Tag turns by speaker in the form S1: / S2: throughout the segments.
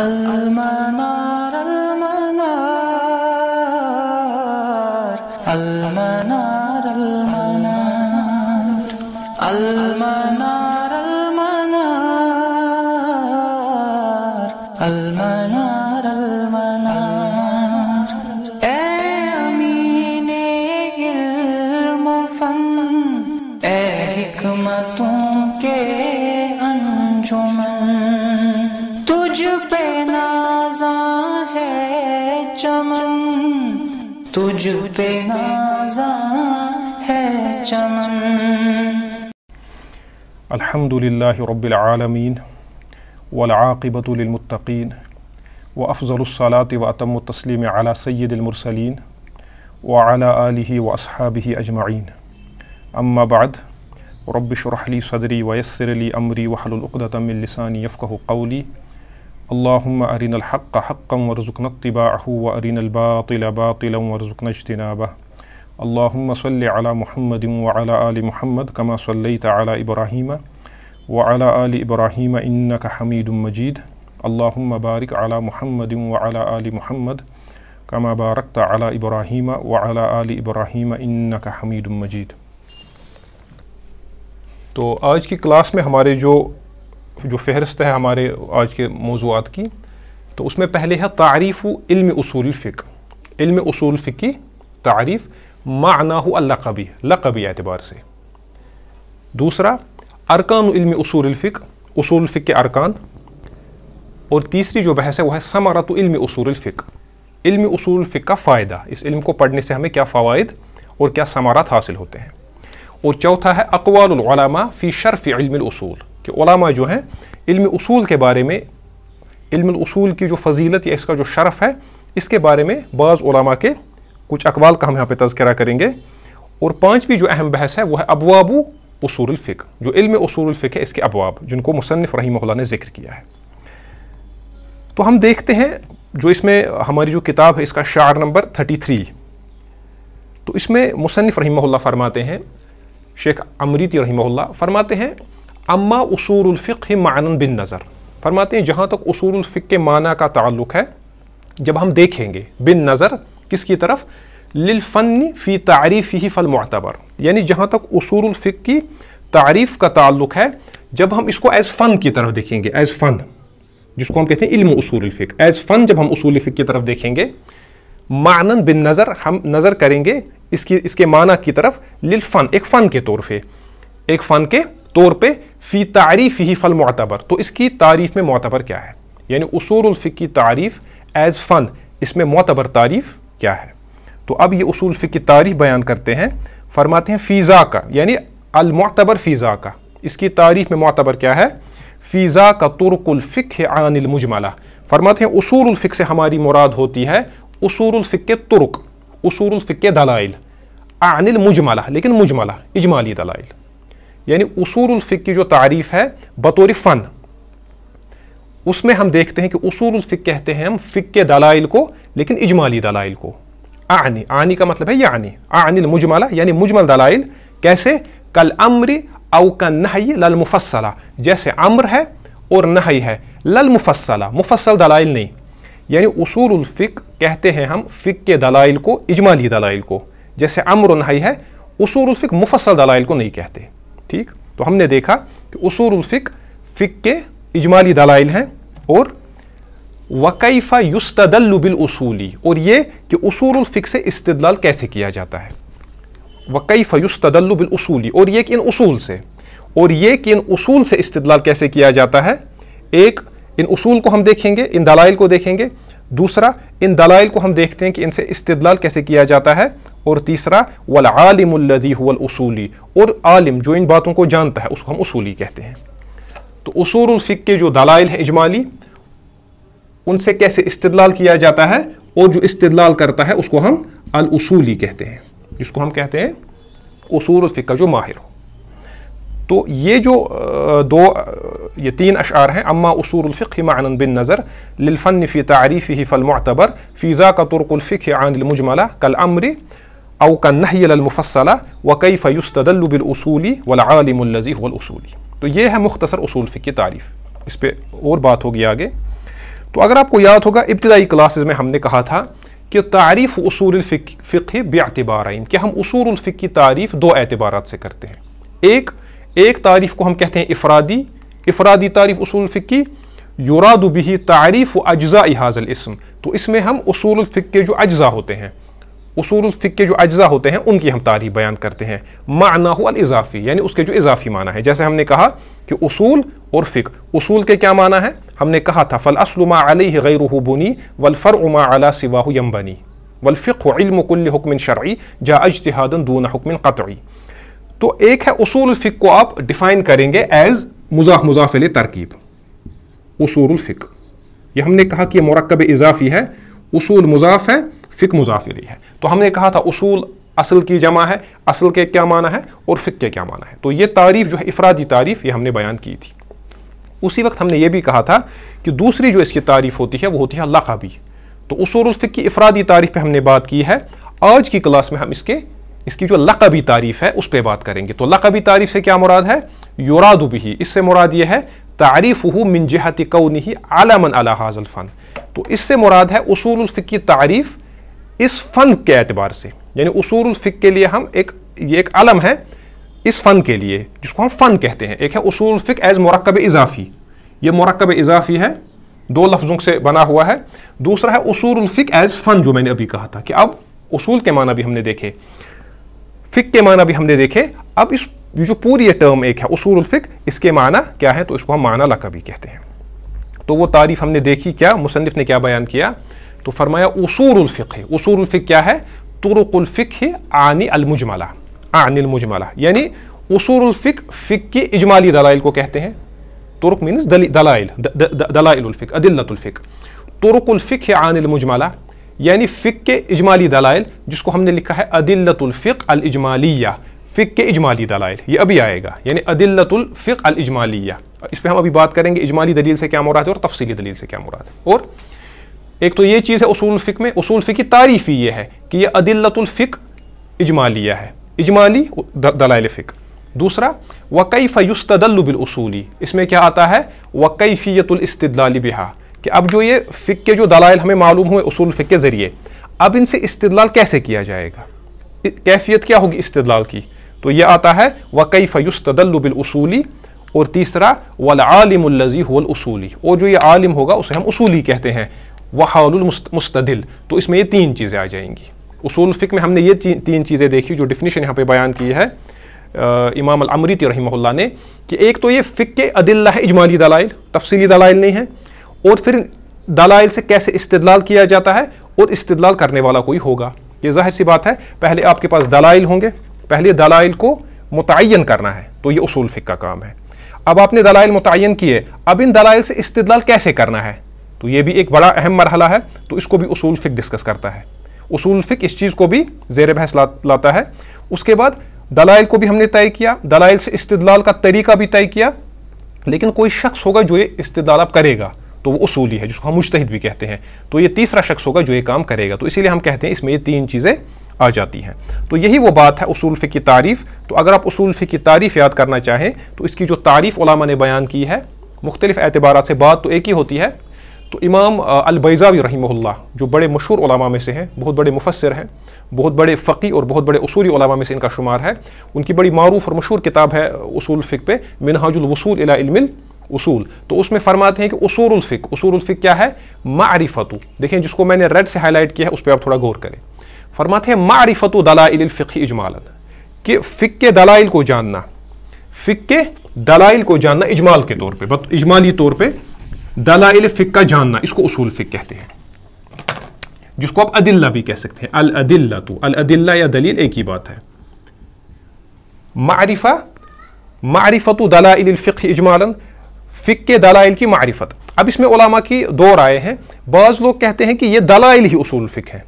S1: المنار الحمد
S2: لله رب العالمين والعاقبة للمتقين وأفضل الصلاة وأتم التسليم على سيد المرسلين وعلى آله وأصحابه أجمعين أما بعد رب اشرح لي صدري ويسر لي أمري وحل عقدة من لساني يفقه قولي अल्लाम अरिन हक़ हक़ वरज़ुकन तबाह व अरिन बातिल बातिल वरज़ुकन अजतनाबा अल्लाम सल महमद वाल आल महमद कमा सल्ल ताली इब्राहीम वाल आल इब्राहीम इन्न का हमीद मजीद अल्लाम बारिक अला महमद वाल आल महमद कमा बारक ताली इब्राहीम वाल आल इब्राहीम इन्न का हमीद मजीद तो आज की क्लास में हमारे जो जो फहरस्त है हमारे आज के मौजूद की तो उसमें पहले है तारीफ़ इल्म उसूल फ़िक इल्म उसूल फ़िक की तारीफ़ माना हो लकबी लकबी एतबार से दूसरा अरकान इल्म उसूल फ़िक उसूल फ़िक के अरकान और तीसरी जो बहस है वह है समारत इल्म उसूल फ़िक इल्म उसूल फ़िक का फ़ायदा इस इल्म को पढ़ने से हमें क्या फ़वाद और क्या समारात हासिल होते हैं और चौथा है अकवालमा फ़ी शरफ़ इल्म उसूल कि ओलामा जो हैं इल्म उसूल के बारे में इल्म उसूल की जो फजीलत या इसका जो शरफ़ है इसके बारे में बाज़ ओलामा के कुछ अकवाल का हम यहाँ पर तस्करा करेंगे और पाँचवीं जो अहम बहस है वह है अबवाबू उसूलफ़िक जो इल्म उसूलफ़िक है इसके अबवाब जिनको मुसनफ़ रही ने ज़िक्र किया है तो हम देखते हैं जो इसमें हमारी जो किताब है इसका शार नंबर थर्टी थ्री तो इसमें मुसनफ़ रही फरमाते हैं शेख अमरीती रही फरमाते हैं अम्मा उसूल फ़िक्र मानन बिन नज़र फरमाते हैं जहाँ तक उसूल के माना का ताल्लुक है जब हम देखेंगे बिन नज़र किस की तरफ लिलफ़न फ़ी तारीफ़ ही फ़ल मतबर यानी जहाँ तक उसूल की तारीफ़ का ताल्लुक है जब हम इसको एज़ फ़न की तरफ देखेंगे एज़ फ़न जिसको हम कहते हैं इल्म उसूल फ़िक एज़ फ़न जब हम उसूल फ़िक की तरफ देखेंगे मानन बिन नज़र हम नज़र करेंगे इसकी इसके माना की तरफ लिलफ़न एक फ़न के तौर पर एक फ़न के तौर पे फ़ी तारीफ़ ही फ़ल मतबर तो इसकी तारीफ़ में मतबर क्या है यानी उसूलफ़िक की तारीफ़ एज़ फ़न इसमें मतबर तारीफ़ क्या है तो अब ये उसूलफ़िक की तारीफ़ बयान करते हैं फरमाते हैं फ़ीज़ा का यानी अलमतबर फ़ीज़ा का इसकी तारीफ़ में मतबर क्या है फ़ीज़ा का तुर्कफ़िक आनिलमजमला फरमाते हैं उसूलफ़िक से हमारी मुराद होती है उसूलफ़िक के तुर्क उसूलफ़िक के दलाइल मुजमला लेकिन मुजमला इजमाली दलाइल यानी उसूल फ़िक की जो तारीफ़ है बतौर फ़न उसमें हम देखते हैं कि उसूल फ़िक कहते हैं हम फ़िक के दलाइल को लेकिन इजमाली दलाइल को आनी आनी का मतलब है यानी आनिल मुजमला यानी मुजमल दलाइल कैसे कल अम्र अव का लल मुफसला जैसे अम्र है और नहई है लल मुफसला मुफसल दलाइल नहीं यानी उसूल फ़िक कहते हैं हम फ़िक के दलाइल को इजमाली दलाइल को जैसे अम्र नहई है उसूल फ़िक मुफसल दलाइल को नहीं कहते ठीक तो हमने देखा कि उसूल फ़िक फ़िक के इजमाली दलाइल हैं और वकैफ़ा युस्तदल्लुबिल उसूली और ये कि उसूल फ़िक से इस्तदलाल कैसे किया जाता है वकैफ़ा युस्तदल्लुबिल उसूली और ये कि इन उसूल से और ये कि इन उसूल से इस्तदलाल कैसे किया जाता है एक इन उसूल को हम देखेंगे इन दलाइल को देखेंगे दूसरा इन दलाइल को हम देखते हैं कि इनसे इस्तदलाल कैसे किया जाता है और तीसरा वल और आलिम जो इन बातों को जानता है उसको हम उसूली कहते हैं तो उसूलफ़िक के जो दलाइल हैं इजमाली उनसे कैसे इस्तलाल किया जाता है और जो इस्तलाल करता है उसको हम अल उसूली कहते हैं जिसको हम कहते हैं फिक का जो माहिर हो तो ये जो दो ये तीन अशार हैं अम्मा उसूलफ़िक मान बिन नज़र लिलफ़न फ़ी तारीफ़ ही फ़लमतबर फ़ीज़ा का तुर्कफ़िक मुजमला कल अमरी अव का नहीमफ़ला वकई फ़युस्तदबिलसूली वलामजी वसूली तो ये है मुख्तसर असूल फ़िक की तारीफ़ इस पर और बात होगी आगे तो अगर आपको याद होगा इब्तदाई क्लासेज में हमने कहा था कि तारीफ़ असूल फ़िक बेअबाराइन कि हम असूल फ़िक की तारीफ़ दो एतबार से करते हैं एक एक तारीफ़ को हम कहते हैं इफरादी इफरादी तारीफ़ असूल फ़िक की युराद बिही तारीफ़ अज्ज़ा हाजल इसम तो इसमें हम असूल फ़िक के जो अज्ज़ा होते हैं उसूल फ़िक के जो अज्जा होते हैं उनकी हम तारीफ बयान करते हैं माना हुआ इजाफ़ी यानी उसके जो इजाफ़ी माना है जैसे हमने कहा कि उसूल और फ़िक उसूल के क्या माना है हमने कहा था फ़ल असलमा अली गैर बुनी वलफ़र उमा अला सिवाह यम बनी हुक्मिन शर्य जा अजतहादन दून हुक्मिन क़तरी तो एक है उसूल फ़िक को आप डिफ़ाइन करेंगे एज़ मुजाह मुजाफिल तरकीब उसूल फ़िक ये हमने कहा कि मरकब इजाफ़ी है उसूल मुजाफ है फ़िक मुजाफिली है तो हमने कहा था उसूल असल की जमा है असल के क्या माना है और फ़िक के क्या माना है तो ये तारीफ़ जो है इफरादी तारीफ़ ये हमने बयान की थी उसी वक्त हमने ये भी कहा था कि दूसरी जो इसकी तारीफ़ होती है वो होती है अल्लाह तो उसूलफ़िक की इफरादी तारीफ़ पर हमने बात की है आज की क्लास में हम इसके इसकी जो लकबी तारीफ़ है उस पर बात करेंगे तो लकबी तारीफ़ से क्या मुराद है युरादु भी इससे मुराद ये है तारीफ़ मिन जहत कौन ही आलमन अला हाजल फ़न तो इससे मुराद है उसूलफ़िक की तारीफ़ इस फ़न के एतबार से यानी उसूल फ़िक के लिए हम एक ये एक अलम है इस फ़न के लिए जिसको हम फ़न कहते हैं एक है उसूल फ़िक एज़ मरकब इजाफ़ी ये मरकब इजाफ़ी है दो लफ्ज़ों से बना हुआ है दूसरा है उसूल फ़िक एज़ फ़न जो मैंने अभी कहा था कि अब उसूल के माना भी हमने देखे फ़िक के माना भी हमने देखे अब इस जो पूरी यह टर्म एक है उसूल फ़िक इसके माना क्या है तो इसको हम माना लकबी कहते हैं तो वो तारीफ़ हमने देखी क्या मुसनफ़ ने क्या बयान किया तो फरमाया उसूरफ़िक फिक क्या है तुरुक़ुल्फ़िक आनी अलमुजमला आनिलमुजमला यानी उसूरफ़िक फ़िक की इजमाली दलाइल को कहते हैं तुरुक मीनस दलाइल दलाइलफ़िक अदिल्लतुल्फ़िक आनी आनिलमुजमला यानी फ़िक के इजमाली दलाइल जिसको हमने लिखा है अदिल्लतुल्फ़िक अलइजमालिया फ़िक के इजमाली दलाइल ये अभी आएगा यानी अदिल्लतुल्फ़िक अलइजमालिया इस पर हम अभी बात करेंगे इजमाली दलील से क्या मुराद है और तफसीली दलील से क्या मुराद है और एक तो ये चीज़ है उसूल फ़िक में उसूल फ़िक की तारीफ़ ही ये है कि यह अदिल्लतुल्फिक इजमालिया है इजमाली दलाइल फ़िक दूसरा वकैफ़ युस्तदल इसमें क्या आता है वकैफ़ीतुलस्तलाली बिहा कि अब जो ये फ़िक के जो दलाइल हमें मालूम हुए उसूल फ़िक के ज़रिए अब इनसे इस्तदलाल कैसे किया जाएगा कैफियत क्या होगी इस्तदलाल की तो ये आता है वकैफ़ युस्तदल और तीसरा वल आलिमजी होल असूली और जो ये आलिम होगा उसे हम उसूली कहते हैं वहालमस्तदिल तो इसमें ये तीन चीज़ें आ जाएंगी उसूल फ़िक में हमने ये तीन चीज़ें देखी जो डिफिनीशन यहाँ पे बयान की है आ, इमाम अमरीती रही ने कि एक तो ये फ़िक के अदिल्ला है इजमाली दलाइल तफसीली दलाइल नहीं है और फिर दलाइल से कैसे इस्तलाल किया जाता है और इस्तलाल करने वाला कोई होगा ये जाहिर सी बात है पहले आपके पास दलाइल होंगे पहले दलाइल को मुतन करना है तो ये उसूल फ़िक का काम है अब आपने दलाइल मुतन किए अब इन दलाइल से इस्तलाल कैसे करना है तो ये भी एक बड़ा अहम मरहला है तो इसको भी उसूल फ़िक डिस्कस करता है उसूल फ़िक इस चीज़ को भी जेर बहस ला, लाता है उसके बाद दलाइल को भी हमने तय किया दलाइल से इस्तलाल का तरीका भी तय किया लेकिन कोई शख्स होगा जो ये इस्तलाल करेगा तो वो उसूली है जिसको हम मुश्तद भी कहते हैं तो ये तीसरा शख्स होगा जो ये काम करेगा तो इसीलिए हम कहते हैं इसमें ये तीन चीज़ें आ जाती हैं तो यही वो बात है उसूल फ़िक की तारीफ़ तो अगर आप उसूल फ़िक की तारीफ़ याद करना चाहें तो इसकी जो तारीफ़ ने बयान की है मुख्तलिफ़ एतबार से बात तो एक ही होती है तो इमाम अलबैज़ावी रही जो बड़े मशहूर उलमा में से हैं बहुत बड़े मुफसर हैं बहुत बड़े फ़की और बहुत बड़े उसूली उलमा में से इनका शुमार है उनकी बड़ी मरूफ और मशहूर किताब है उसूल फ़िक पे मिनहाजुलवसूल इलामिल उसूल तो उसमें फरमाते हैं कि उसूलफ़िक उसूलफ़िक क्या है मारिफतु देखें जिसको मैंने रेड से हाईलाइट किया है उस पर आप थोड़ा गौर करें फरमाते हैं मारिफतु दलाइलफ़ी इजमालन कि फ़िक के दलाइल को जानना फ़िक के दलाइल को जानना इजमाल के तौर पर इजमाली तौर पर दलाइल फ़िक का जानना इसको उसूल फ़िक कहते हैं जिसको आप अदिल्ला भी कह सकते हैं अल अदिल्ला तो अल अदिल्ला या दलील एक ही बात है मारिफा मारिफत फिक इजमालन फ़िक के दलाइल की मारिफत अब इसमें ओलामा की दो राय हैं बाज़ लोग कहते हैं कि ये दलाइल ही उसूल फ़िक है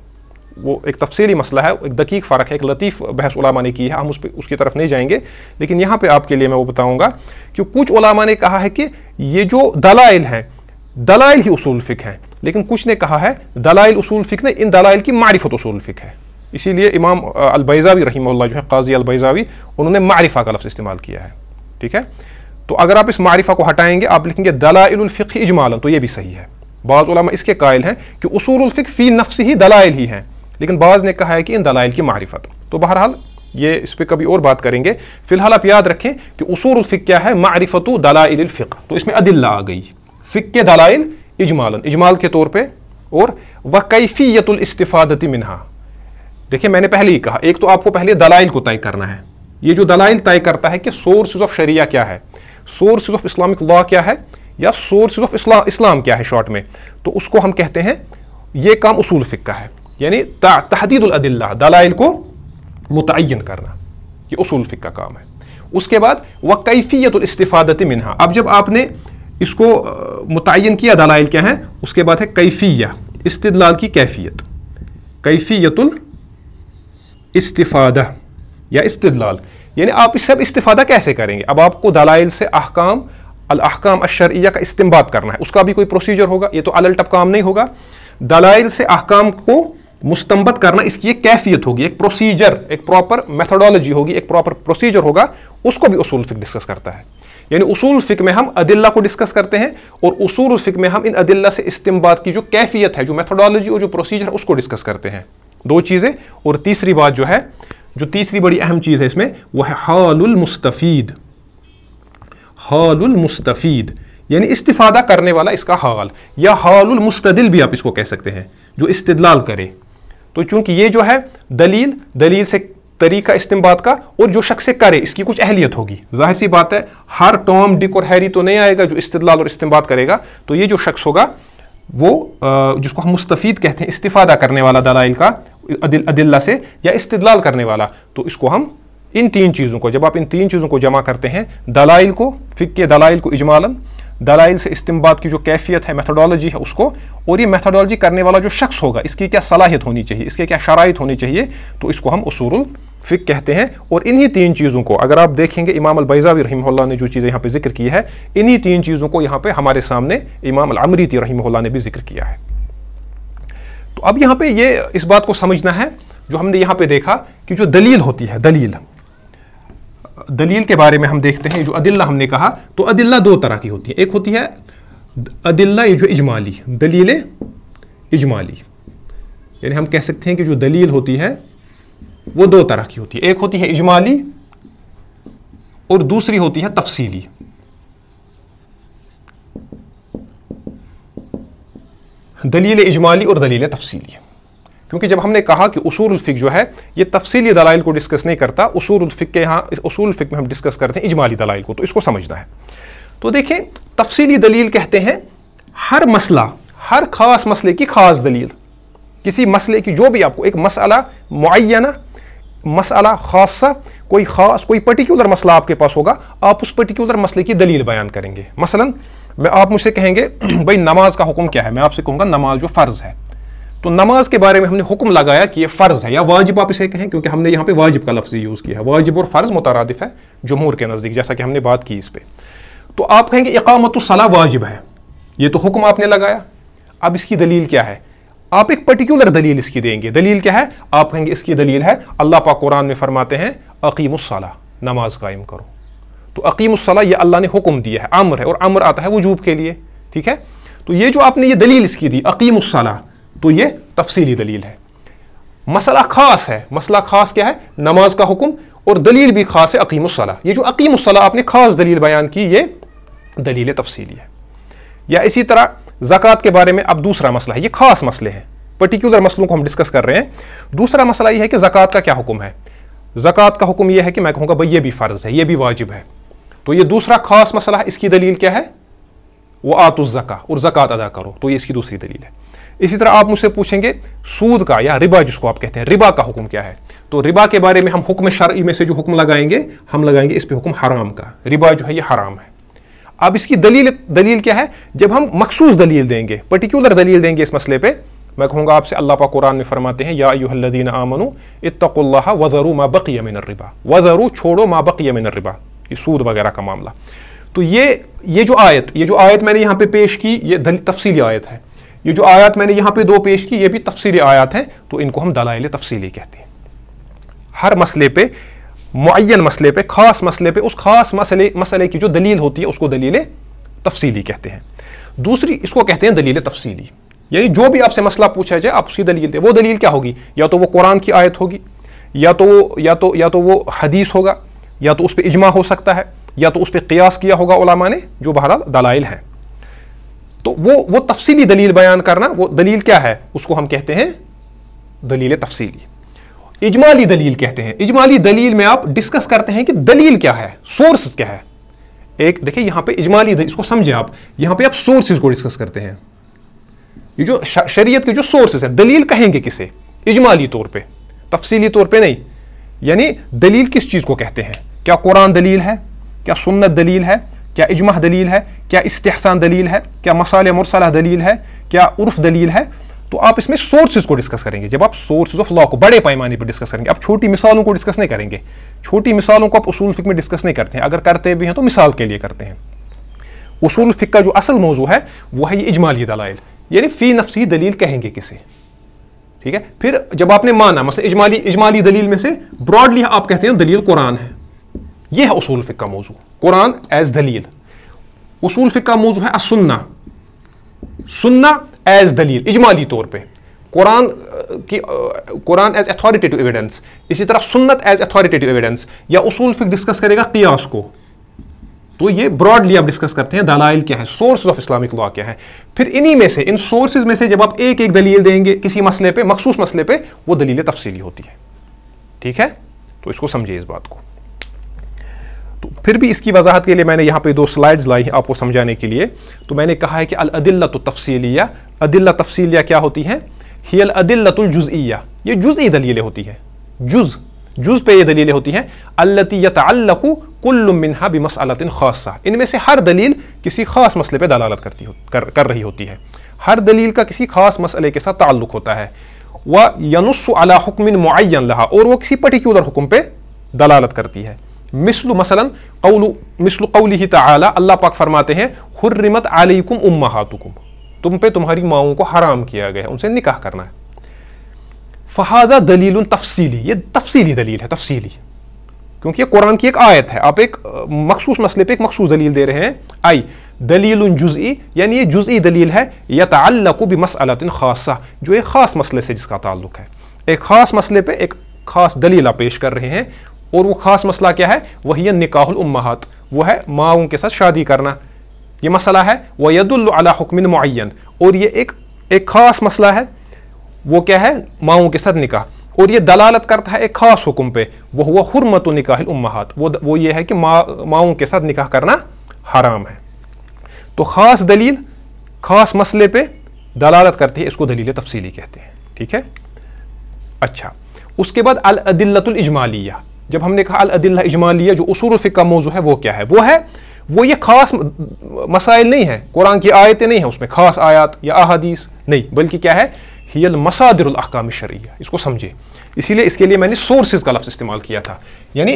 S2: वो एक तफसीली मसला है एक दकीक फ़र्क है एक लतीफ़ बहस उलामा ने की है हम उस पर उसकी तरफ नहीं जाएंगे लेकिन यहाँ पे आपके लिए मैं वो बताऊँगा कि कुछ उलामा ने कहा है कि ये जो दलाइल हैं दलाइल ही उसूल फ़िक हैं लेकिन कुछ ने कहा है दलाइल उसूल फ़िक ने इन दलाइल की मारिफत उसूल फ़िक है इसीलिए इमाम अलबैज़ावी रही जो है काजी अलबैज़ावी उन्होंने मारिफा का लफ्ज़ इस्तेमाल किया है ठीक है तो अगर आप इस मारिफा को हटाएंगे आप लिखेंगे दलाइलफ़िक इजमालन तो ये भी सही है बाज़ इसके कायल हैं कि उसूलफ़िक फ़ी नफ्स ही दलाइल ही हैं लेकिन बाज़ ने कहा है कि इन दलाइल की मारिफत तो बहरहाल ये इस पर कभी और बात करेंगे फिलहाल आप याद रखें कि उसूलफ़िक क्या है मारिफत दलाइलफ़िक तो इसमें अदिल्ला आ गई फ़िक के दलाइल इजमालन इजमाल के तौर पर और वकैफ़ीतुलस्तिफ़ादती मिनहा देखिए मैंने पहले ही कहा एक तो आपको पहले दलाइल को तय करना है ये जो दलाइल तय करता है कि सोर्सेज ऑफ शरिया क्या है सोर्सेज ऑफ इस्लामिक लॉ क्या है या सोर्सेज ऑफ इस्लाम क्या है शॉर्ट में तो उसको हम कहते हैं ये काम उसूल फिक का है यानी तहदीदुलदिल्ला दलाइल को मुतन करना ये उसूल फिक का काम है उसके बाद वकैफ़ीतुलस्तिफ़ादती मिनहा अब जब आपने इसको मुतन किया दलाइल क्या है उसके बाद है कैफिया इस्तलाल की कैफियत कैफियतुल इस्तिफ़ादा या इस्तलाल यानी आप इससे सब इस्तिफ़ादा कैसे करेंगे अब आपको दलाइल से अहकाम अलहकाम अशरिया का इस्तेमाल करना है उसका भी कोई प्रोसीजर होगा ये तो अल टप काम नहीं होगा दलाइल से अहकाम को मुस्तबत करना इसकी एक कैफियत होगी एक प्रोसीजर एक प्रॉपर मेथडोलॉजी होगी एक प्रॉपर प्रोसीजर होगा उसको भी उसूल फिक डिस्कस करता है यानी उसूल फ़िक में हम अदिल्ला को डिस्कस करते हैं और उसूल फ़िक में हम इन अदिल्ला से इस्तेमाल की जो कैफियत है जो मैथडोलॉजी और जो प्रोसीजर उसको डिस्कस करते हैं दो चीज़ें और तीसरी बात जो है जो तीसरी बड़ी अहम चीज़ है इसमें वह है हालमस्तफ़ीद हालमस्तफ़ीद यानी इस्तीफ़ादा करने वाला इसका हाल या हालमस्तदिल भी आप इसको कह सकते हैं जो इस्तदलाल करे तो चूंकि ये जो है दलील दलील से तरीका इस्तेमाल का और जो शख्स करे इसकी कुछ अहलियत होगी जाहिर सी बात है हर टॉम डिक और हैरी तो नहीं आएगा जो इस्तलाल और इस्तेमाल करेगा तो ये जो शख्स होगा वो जिसको हम मुस्तफ़ी कहते हैं इस्तीफ़ादा करने वाला दलाइल का अदिल्ला से या इस्तलाल करने वाला तो इसको हम इन तीन चीज़ों को जब आप इन तीन चीज़ों को जमा करते हैं दलाइल को फ़िक्के दलाइल को इजमालन दलाइल से इस्तेमाल की जो कैफियत है मैथडोलॉजी है उसको और ये मैथडोलॉजी करने वाला जो शख्स होगा इसकी क्या सलाहियत होनी चाहिए इसके क्या शराइत होनी चाहिए तो इसको हम उसूल फ़िक कहते हैं और इन्हीं तीन चीज़ों को अगर आप देखेंगे इमाम अलबैज़ावी रही ने जो चीज़ें यहाँ पर जिक्र की है इन्हीं तीन चीज़ों को यहाँ पर हमारे सामने इमाम अलमरीती रही ने भी जिक्र किया है तो अब यहाँ पे ये इस बात को समझना है जो हमने यहाँ पे देखा कि जो दलील होती है दलील दलील के बारे में हम देखते हैं जो अदिल्ला हमने कहा तो अदिल्ला दो तरह की होती है एक होती है अदिल्ला ये जो इजमाली दलील इजमाली यानी हम कह सकते हैं कि जो दलील होती है वो दो तरह की होती है एक होती है इजमाली और दूसरी होती है तफसीली दलील इजमाली और दलील तफसीली क्योंकि जब हमने कहा कि उसूलफ़िक जो है ये तफसीली दलाइल को डिस्कस नहीं करता उसूलफ़िक के यहाँ इस उसूलफ़िक में हम डिस्कस करते हैं इजमाली दलाइल को तो इसको समझना है तो देखें तफसीली दलील कहते हैं हर मसला हर खास मसले की खास दलील किसी मसले की जो भी आपको एक मसला मुआयना मसला खासा कोई खास कोई पर्टिकुलर मसला आपके पास होगा आप उस पर्टिकुलर मसले की दलील बयान करेंगे मसलन मैं आप मुझसे कहेंगे भाई नमाज का हुक्म क्या है मैं आपसे कहूँगा नमाज जो फ़र्ज़ है तो नमाज के बारे में हमने हुक्म लगाया कि ये फ़र्ज़ है या वाजिब आप इसे कहें क्योंकि हमने यहाँ पे वाजिब का लफ्ज़ यूज़ किया है वाजिब और फ़र्ज़ मुतारदिफ है जमहूर के नज़दीक जैसा कि हमने बात की इस पर तो आप कहेंगे इकामत वाजिब है ये तो हुक्म आपने लगाया अब इसकी दलील क्या है आप एक पर्टिकुलर दलील इसकी देंगे दलील क्या है आप कहेंगे इसकी दलील है अल्लाह पा कुरान में फरमाते हैं अकीमसला नमाज कायम करो तो अकीमसला ये अल्लाह ने हुक्म दिया है अमर है और अमर आता है वजूब के लिए ठीक है तो ये जो आपने ये दलील इसकी दी अकीमसला तो ये तफसीली दलील है मसला खास है मसला खास क्या है नमाज का हुक्म और दलील भी खास है अकीमसला ये जो अकीमसला आपने खास दलील बयान की ये दलील तफसीली है या इसी तरह जकात के बारे में अब दूसरा मसला है ये खास मसले हैं पर्टिकुलर मसलों को हम डिस्कस कर रहे हैं दूसरा मसला ये है कि ज़क़़त का क्या हुक्म है ज़क़़त का हुक्म यह है कि मैं कहूँगा भाई ये भी फ़र्ज़ है ये भी वाजिब है तो ये दूसरा खास मसला है इसकी दलील क्या है वो जक़ा और ज़क़़त अदा करो तो ये इसकी दूसरी दलील है इसी तरह आप मुझसे पूछेंगे सूद का या रिबा जिसको आप कहते हैं रिबा का हुक्म क्या है तो रिबा के बारे में हम हुक्म शर्ई में से जो हुक्म लगाएंगे हम लगाएंगे इस पर हुक्म हराम का रिबा जो है ये हराम है अब इसकी दलील दलील क्या है जब हम मखसूस दलील देंगे पर्टिकुलर दलील देंगे इस मसले पर मैं कहूँगा आपसे अल्लाह पा कुरान में फरमाते हैं या यूहल्लिन आमनु इतकुल्ला वज़रू मा बक मिन रिबा वज़रू छोड़ो मा बक मिन रिबा ये सूद वगैरह का मामला तो ये ये जो आयत ये जो आयत मैंने यहाँ पे पेश की ये तफसीली आयत है ये जो आयत मैंने यहाँ पे दो पेश की ये भी तफसीली आयत हैं तो इनको हम दलाइल तफसीली कहते हैं हर मसले पर मुन मसले पे खास मसले पे उस खास मसले मसले की जो दलील होती है उसको दलील तफसीली कहते हैं दूसरी इसको कहते हैं दलील तफसीली यानी जो भी आपसे मसला पूछा जाए आप उसकी दलील दें वो दलील क्या होगी या तो वो कुरान की आयत होगी या तो या तो या तो वो हदीस होगा या तो उस पर इजमा हो सकता है या तो उस पर क्यास किया होगा उलामा ने जो बहर दलाइल हैं तो वो वो तफसीली दलील बयान करना वो दलील क्या है उसको हम कहते हैं दलील तफसीली इजमाली दलील कहते हैं इजमाली दलील में आप डिस्कस करते हैं कि दलील क्या है सोर्स क्या है एक देखिए यहां पे इजमाली इसको समझे आप यहां पे आप सोर्सेज को डिस्कस करते हैं ये जो शरीयत के जो सोर्सेज है दलील कहेंगे किसे इजमाली तौर पे तफसीली तौर पे नहीं यानी दलील किस चीज़ को कहते हैं क्या कुरान दलील है क्या सुन्नत दलील है क्या इजमा दलील है क्या इस्तेहसान दलील है क्या मसाल मुरसला दलील है क्या उर्फ दलील है तो आप इसमें सोर्सेज को डिस्कस करेंगे जब आप सोर्सेज ऑफ लॉ को बड़े पैमाने पर डिस्कस करेंगे आप छोटी मिसालों को डिस्कस नहीं करेंगे छोटी मिसालों को आप उसूल फिक में डिस्कस नहीं करते हैं अगर करते भी हैं तो मिसाल के लिए करते हैं उसूल फिक का जो असल मौजू है वो है ये इजमाली दलाइल यानी फ़ी नफसी दलील कहेंगे किसे ठीक है फिर जब आपने माना मसल इजमाली इजमाली दलील में से ब्रॉडली आप कहते हैं दलील कुरान है यह है उसूल फिक का मौजू कुरान एज दलील उसूल फिक का मौजू है असुन्ना सुनना एज दलील इजमाली तौर पे कुरान की कुरान एज अथॉरिटेटिव एविडेंस इसी तरह सुन्नत एज अथॉरिटेटिव एविडेंस या उसूल फिक डिस्कस करेगा कियास को तो ये ब्रॉडली आप डिस्कस करते हैं दलाइल क्या है सोर्स ऑफ इस्लामिक लॉ क्या है फिर इन्हीं में से इन सोर्सेज में से जब आप एक एक दलील देंगे किसी मसले पे मखसूस मसले पे वो दलील तफसीली होती है ठीक है तो इसको समझिए इस बात को तो फिर भी इसकी वजाहत के लिए मैंने यहाँ पे दो स्लाइड्स लाई हैं आपको समझाने के लिए तो मैंने कहा है कि अल अदिल्ला तो तफसीलिया अदिल्ला तफसीलिया क्या होती है ही अल ये जुज़ी दलीलें होती हैं जुज़ जुज़ पे ये दलीलें होती हैं अल्लती यतअल्लकु कुल्लु मिनहा बिमसअलतिन खासा इनमें से हर दलील किसी खास मसले पे दलालत करती हो कर, कर रही होती है हर दलील का किसी खास मसले के साथ ताल्लुक होता है व यनुस्सु अला हुक्मिन मुन लहा और वो किसी पर्टिकुलर हुक्म पे दलालत करती है मिसल मसलन कौल मिसल कौली ही तला अल्लाह पाक फरमाते हैं हुर्रमत अलैकुम उम्माहातुकुम तुम पे तुम्हारी माओं को हराम किया गया है उनसे निकाह करना है फहादा दलील तफसीली ये तफसीली दलील है तफसीली क्योंकि ये कुरान की एक आयत है आप एक मखसूस मसले पे एक मखसूस दलील दे रहे हैं आई दलील जुज़ी यानी ये जुज़ी दलील है या तल्लक मसलत खासा जो एक ख़ास मसले से जिसका ताल्लुक है एक ख़ास मसले पे एक ख़ास दलीला पेश कर रहे हैं और वो ख़ास मसला क्या है वही निकाहुल उम्माहत वो है माओं के साथ शादी करना ये मसला है वयदुल्ला हुक्मिन मुन और ये एक एक ख़ास मसला है वो क्या है माओं के साथ निकाह और ये दलालत करता है एक ख़ास हुक्म पे वो हुआ हरमत निकाह उम्माहत वो वो ये है कि मा माओं के साथ निकाह करना हराम है तो ख़ास दलील ख़ास मसले पे दलालत करती है इसको दलील तफसीली कहते हैं ठीक है अच्छा उसके बाद अलदिल्लतुलजमालिया जब हमने कहा अदिल्ला इजमालिया जो उसूल फ़िक का मौजू है वो क्या है वो है वो ये ख़ास मसाइल नहीं है कुरान की आयतें नहीं हैं उसमें ख़ास आयात या अहादीस नहीं बल्कि क्या है हियल मसादरकाम शरिया इसको समझे इसीलिए इसके लिए मैंने सोर्सेज का लफ्ज़ इस्तेमाल किया था यानी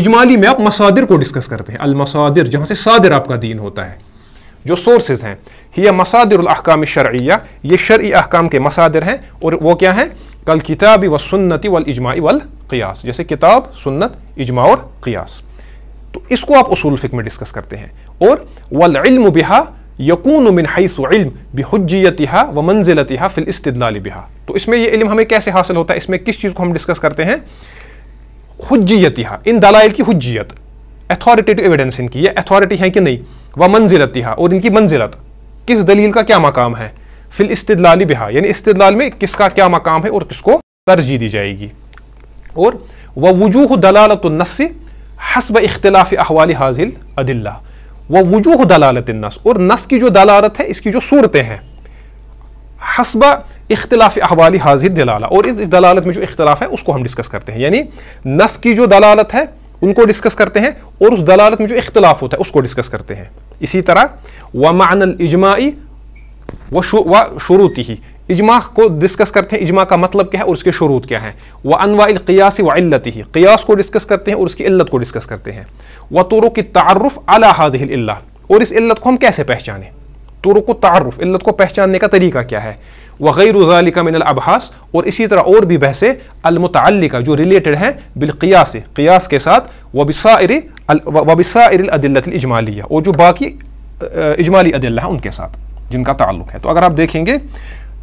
S2: इजमाली में आप मसादिर को डिस्कस करते हैं अलमसादिर जहाँ से सादिर आपका दीन होता है जो सोर्सेज हैं यह मसादिरकाम शरिया ये शर् अहकाम के मसादिर हैं और वो क्या हैं कल किताबी व सुन्नति वल इजमाई वल क़ियास जैसे किताब सुन्नत इजमा और क़ियास तो इसको आप उसूल फ़िक में डिस्कस करते हैं और वल इल्म बिहा यकून मिन हईस इल्म बिहुज्जियतिहा व मंजिलतिहा फिल इस्तलाल बिहा तो इसमें ये इल्म हमें कैसे हासिल होता है इसमें किस चीज़ को हम डिस्कस करते हैं हुज्जियतिहा इन दलाइल की हुज्जियत अथॉरिटेटिव एविडेंस इनकी ये अथॉरिटी है कि नहीं व मंजिलतिहा और इनकी मंजिलत किस दलील का क्या मकाम है फिल इस्तलाली बिहा यानी इस्तलाल में किसका क्या मकाम है और किसको तरजीह दी जाएगी और व वजूह दलालत नस हसब इख्तलाफ अहवाल हाजिल अदिल्ला व वजूह दलालत नस और नस की जो दलालत है इसकी जो सूरतें हैं हसब इख्तलाफ अहवाल हाजिर दलाला और इस दलालत में जो इख्तलाफ है उसको हम डिस्कस करते हैं यानी नस की जो दलालत है उनको डिस्कस करते हैं और उस दलालत में जो इख्तलाफ होता है उसको डिस्कस करते हैं इसी तरह वमान इजमाई वह शु, शुरूती ही इजमा को डिस्कस करते हैं इजमा का मतलब क्या है और उसके शुरू क्या है व अनवाक़ियासी व ही क़ियास को डिस्कस करते हैं और उसकी इल्लत को डिस्कस करते हैं व तुरु की तारफ़ अला हादिल्ला और इस इल्लत को हम कैसे पहचानें तुरु को तारफ़ इल्लत को पहचानने का तरीका क्या है व गैरुजाली का मिनल अबहास और इसी तरह और भी बहसें अलमतलिका जो रिलेटेड हैं बिलकियास क़ियास के साथ वबिसा वबिसा अदिल्लत इजमालिया और जो बाकी इजमाली अदिल्ला है उनके साथ जिनका ताल्लुक है तो अगर आप देखेंगे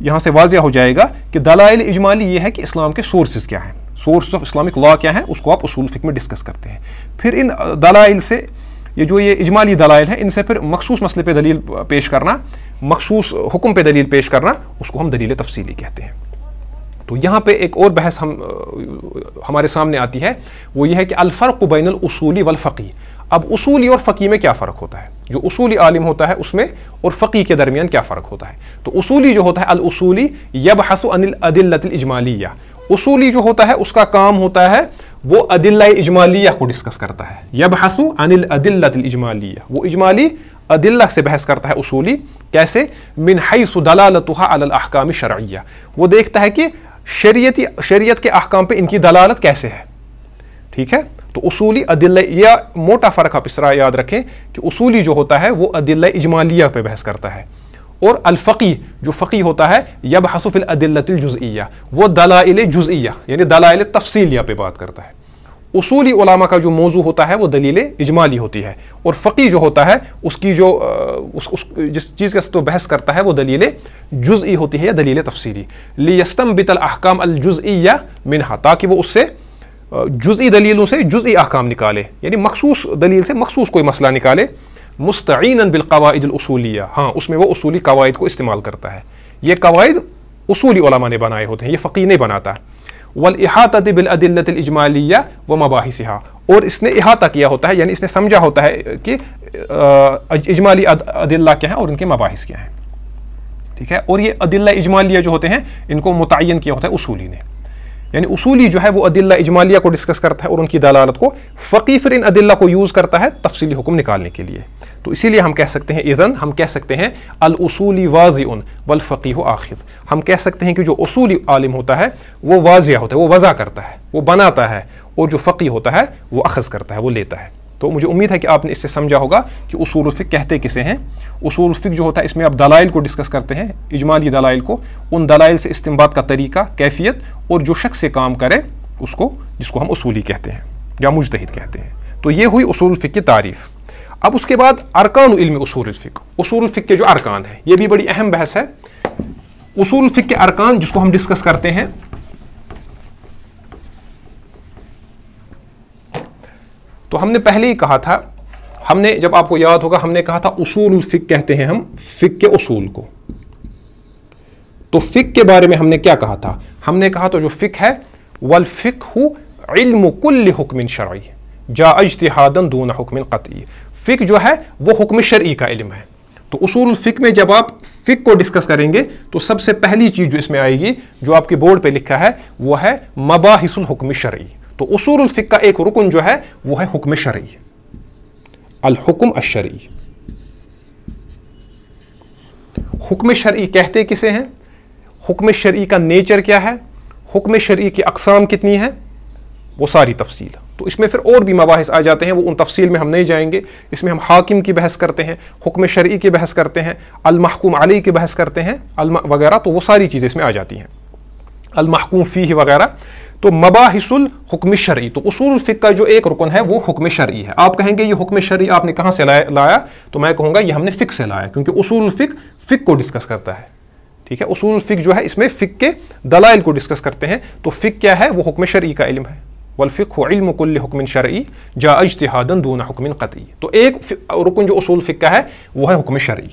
S2: यहाँ से वाजिया हो जाएगा कि दलाइल इजमाली ये है कि इस्लाम के सोर्सेज क्या हैं सोर्स ऑफ इस्लामिक लॉ क्या है उसको आप उसूल फिक में डिस्कस करते हैं फिर इन दलाइल से ये जो ये इजमाली दलाइल हैं इनसे फिर मखसूस मसले पर दलील पेश करना मखसूस हुक्म पर दलील पेश करना उसको हम दलील तफसीली कहते हैं तो यहाँ पे एक और बहस हम हमारे सामने आती है वो ये है कि अलफ़र्क बैन वलफ़ी अब उसूली और फ़की में क्या फ़र्क होता है जो उसूली आलिम होता है उसमें और फ़की के दरमियान क्या फ़र्क होता है तो उसूली जो होता है अल उसूली यब हसु अनिल अदिल्लतलजमालिया उसूली जो होता है उसका काम होता है वो अदिल्ला इजमालिया को डिस्कस करता है यब हसु अनिल अदिल्लतलजमालिया वो इजमाली अदिल्ला से बहस करता है उसूली कैसे मिन हईसु दलालतहा अहकाम शरैया वो देखता है कि शरीयती शरीयत के अहकाम पर इनकी दलालत कैसे है ठीक है तो उसूली अदिल या मोटा फ़र्क आप इस तरह याद रखें कि उसूली जो होता है वो अदिल इजमालिया पर बहस करता है और अलफ़ी जो फ़की होता है यब हसुफ़िल अदिलतुलजुज़िया वो दलाइल जुज़िया यानी दलाइल तफसीलिया पे बात करता है उसूली उलामा का जो मौजू होता है वो दलील इजमाली होती है और फ़की जो होता है उसकी जो उस, उस जिस चीज़ का तो बहस करता है वो दलील जुज़ी होती है या दलील तफसीली लियस्तम बितल अहकाम अलजुज़िया मिनहा ताकि वो उससे जुज़ी दलीलों से जुज़ी अहकाम निकाले यानी मखसूस दलील से मखसूस कोई मसला निकाले मुस्तिन बिलकवादसूलिया हाँ उसमें वो उसूली कवायद को इस्तेमाल करता है ये कवायद असूली ने बनाए होते हैं ये फ़कीर नहीं बनाता वल अहात बिलदिलतमालिया व मबाहिसहा और इसने अहाता किया होता है यानी इसने समझा होता है कि इजमाली अदिल्ला क्या है और इनके मबाहिस क्या हैं ठीक है और ये अदिल्ला इजमालिया जो होते हैं इनको मुतन किया होता है उसूली ने यानी उसूली जो है वो अदिल्ला इजमालिया को डिस्कस करता है और उनकी दलालत को फ़की फिर इन अदिल्ला को यूज़ करता है तफसीली हुक्म निकालने के लिए तो इसीलिए हम कह सकते हैं इज़न हम कह सकते हैं अलसूली वाजी उन वल फ़कीह आखिर हम कह सकते हैं कि जो उसूली आलिम होता है वो वाजिया होता है वो वज़ा करता है वो बनाता है और जो फ़की होता है वो अखज़ करता है वो लेता है तो मुझे उम्मीद है कि आपने इससे समझा होगा कि उसूल फ़िक कहते किसे हैं उसूल फ़िक जो होता है इसमें आप दलाइल को डिस्कस करते हैं इजमाली दलाइल को उन दलाइल से इस्तेमाल का तरीका कैफियत और जो शख्स से काम करे उसको जिसको हम उसूली कहते हैं या मुजतहद कहते हैं तो ये हुई उसूल फ़िक की तारीफ़ अब उसके बाद अरकान इल्म उसूल फ़िक उसूल फ़िक के जो अरकान हैं ये भी बड़ी अहम बहस है उसूल फ़िक के अरकान जिसको हम डिस्कस करते हैं तो हमने पहले ही कहा था हमने जब आपको याद होगा हमने कहा था उसूल फ़िक कहते हैं हम फ़िक के उसूल को तो फ़िक के बारे में हमने क्या कहा था हमने कहा तो जो फ़िक है वल फ़िक कुल हुक्मिन शर्य जा अजतहादन दून हुक्मिन क़तई फ़िक जो है वो हुक्म शर्य का इल्म है तो उसूल फ़िक में जब आप फ़िक को डिस्कस करेंगे तो सबसे पहली चीज़ जो इसमें आएगी जो आपके बोर्ड पर लिखा है वो है मबाहिसुल हुक्म शर्य तो उसूल फ़िक का एक रुकन जो है वह है हुक्म शरी अलहुकम अशरी हुक्म शरी कहते किसे हैं हुक्म शरी का नेचर क्या है हुक्म शरी की अकसाम कितनी है वो सारी तफसील तो इसमें फिर और भी मबास आ जाते हैं वो उन तफसील में हम नहीं जाएंगे इसमें हम हाकिम की बहस करते हैं हुक्म शरी की बहस करते हैं अलमहकूम अली की बहस करते हैं वगैरह तो वो सारी चीज़ें इसमें आ जाती हैं अलमहकूम फ़ी वगैरह तो मबाहिसुल हुक्म शर्य तो उसूल फ़िक का जो एक रुकन है वो हुक्म शर्य है आप कहेंगे ये हुक्म शर्य आपने कहाँ से लाया लाया तो मैं कहूँगा ये हमने फ़िक से लाया क्योंकि उसूल फ़िक फ़िक को डिस्कस करता है ठीक है उसूल फ़िक जो है इसमें फ़िक के दलाइल को डिस्कस करते हैं तो फ़िक क्या है वो हुक्म शर्य का इलम है वलफ़िक्ल हुक्म शर्य जा अजतहादन दून हुक्म क़ती तो एक रुकन जो उसूल फ़िक का है वह है हुक्म शर्य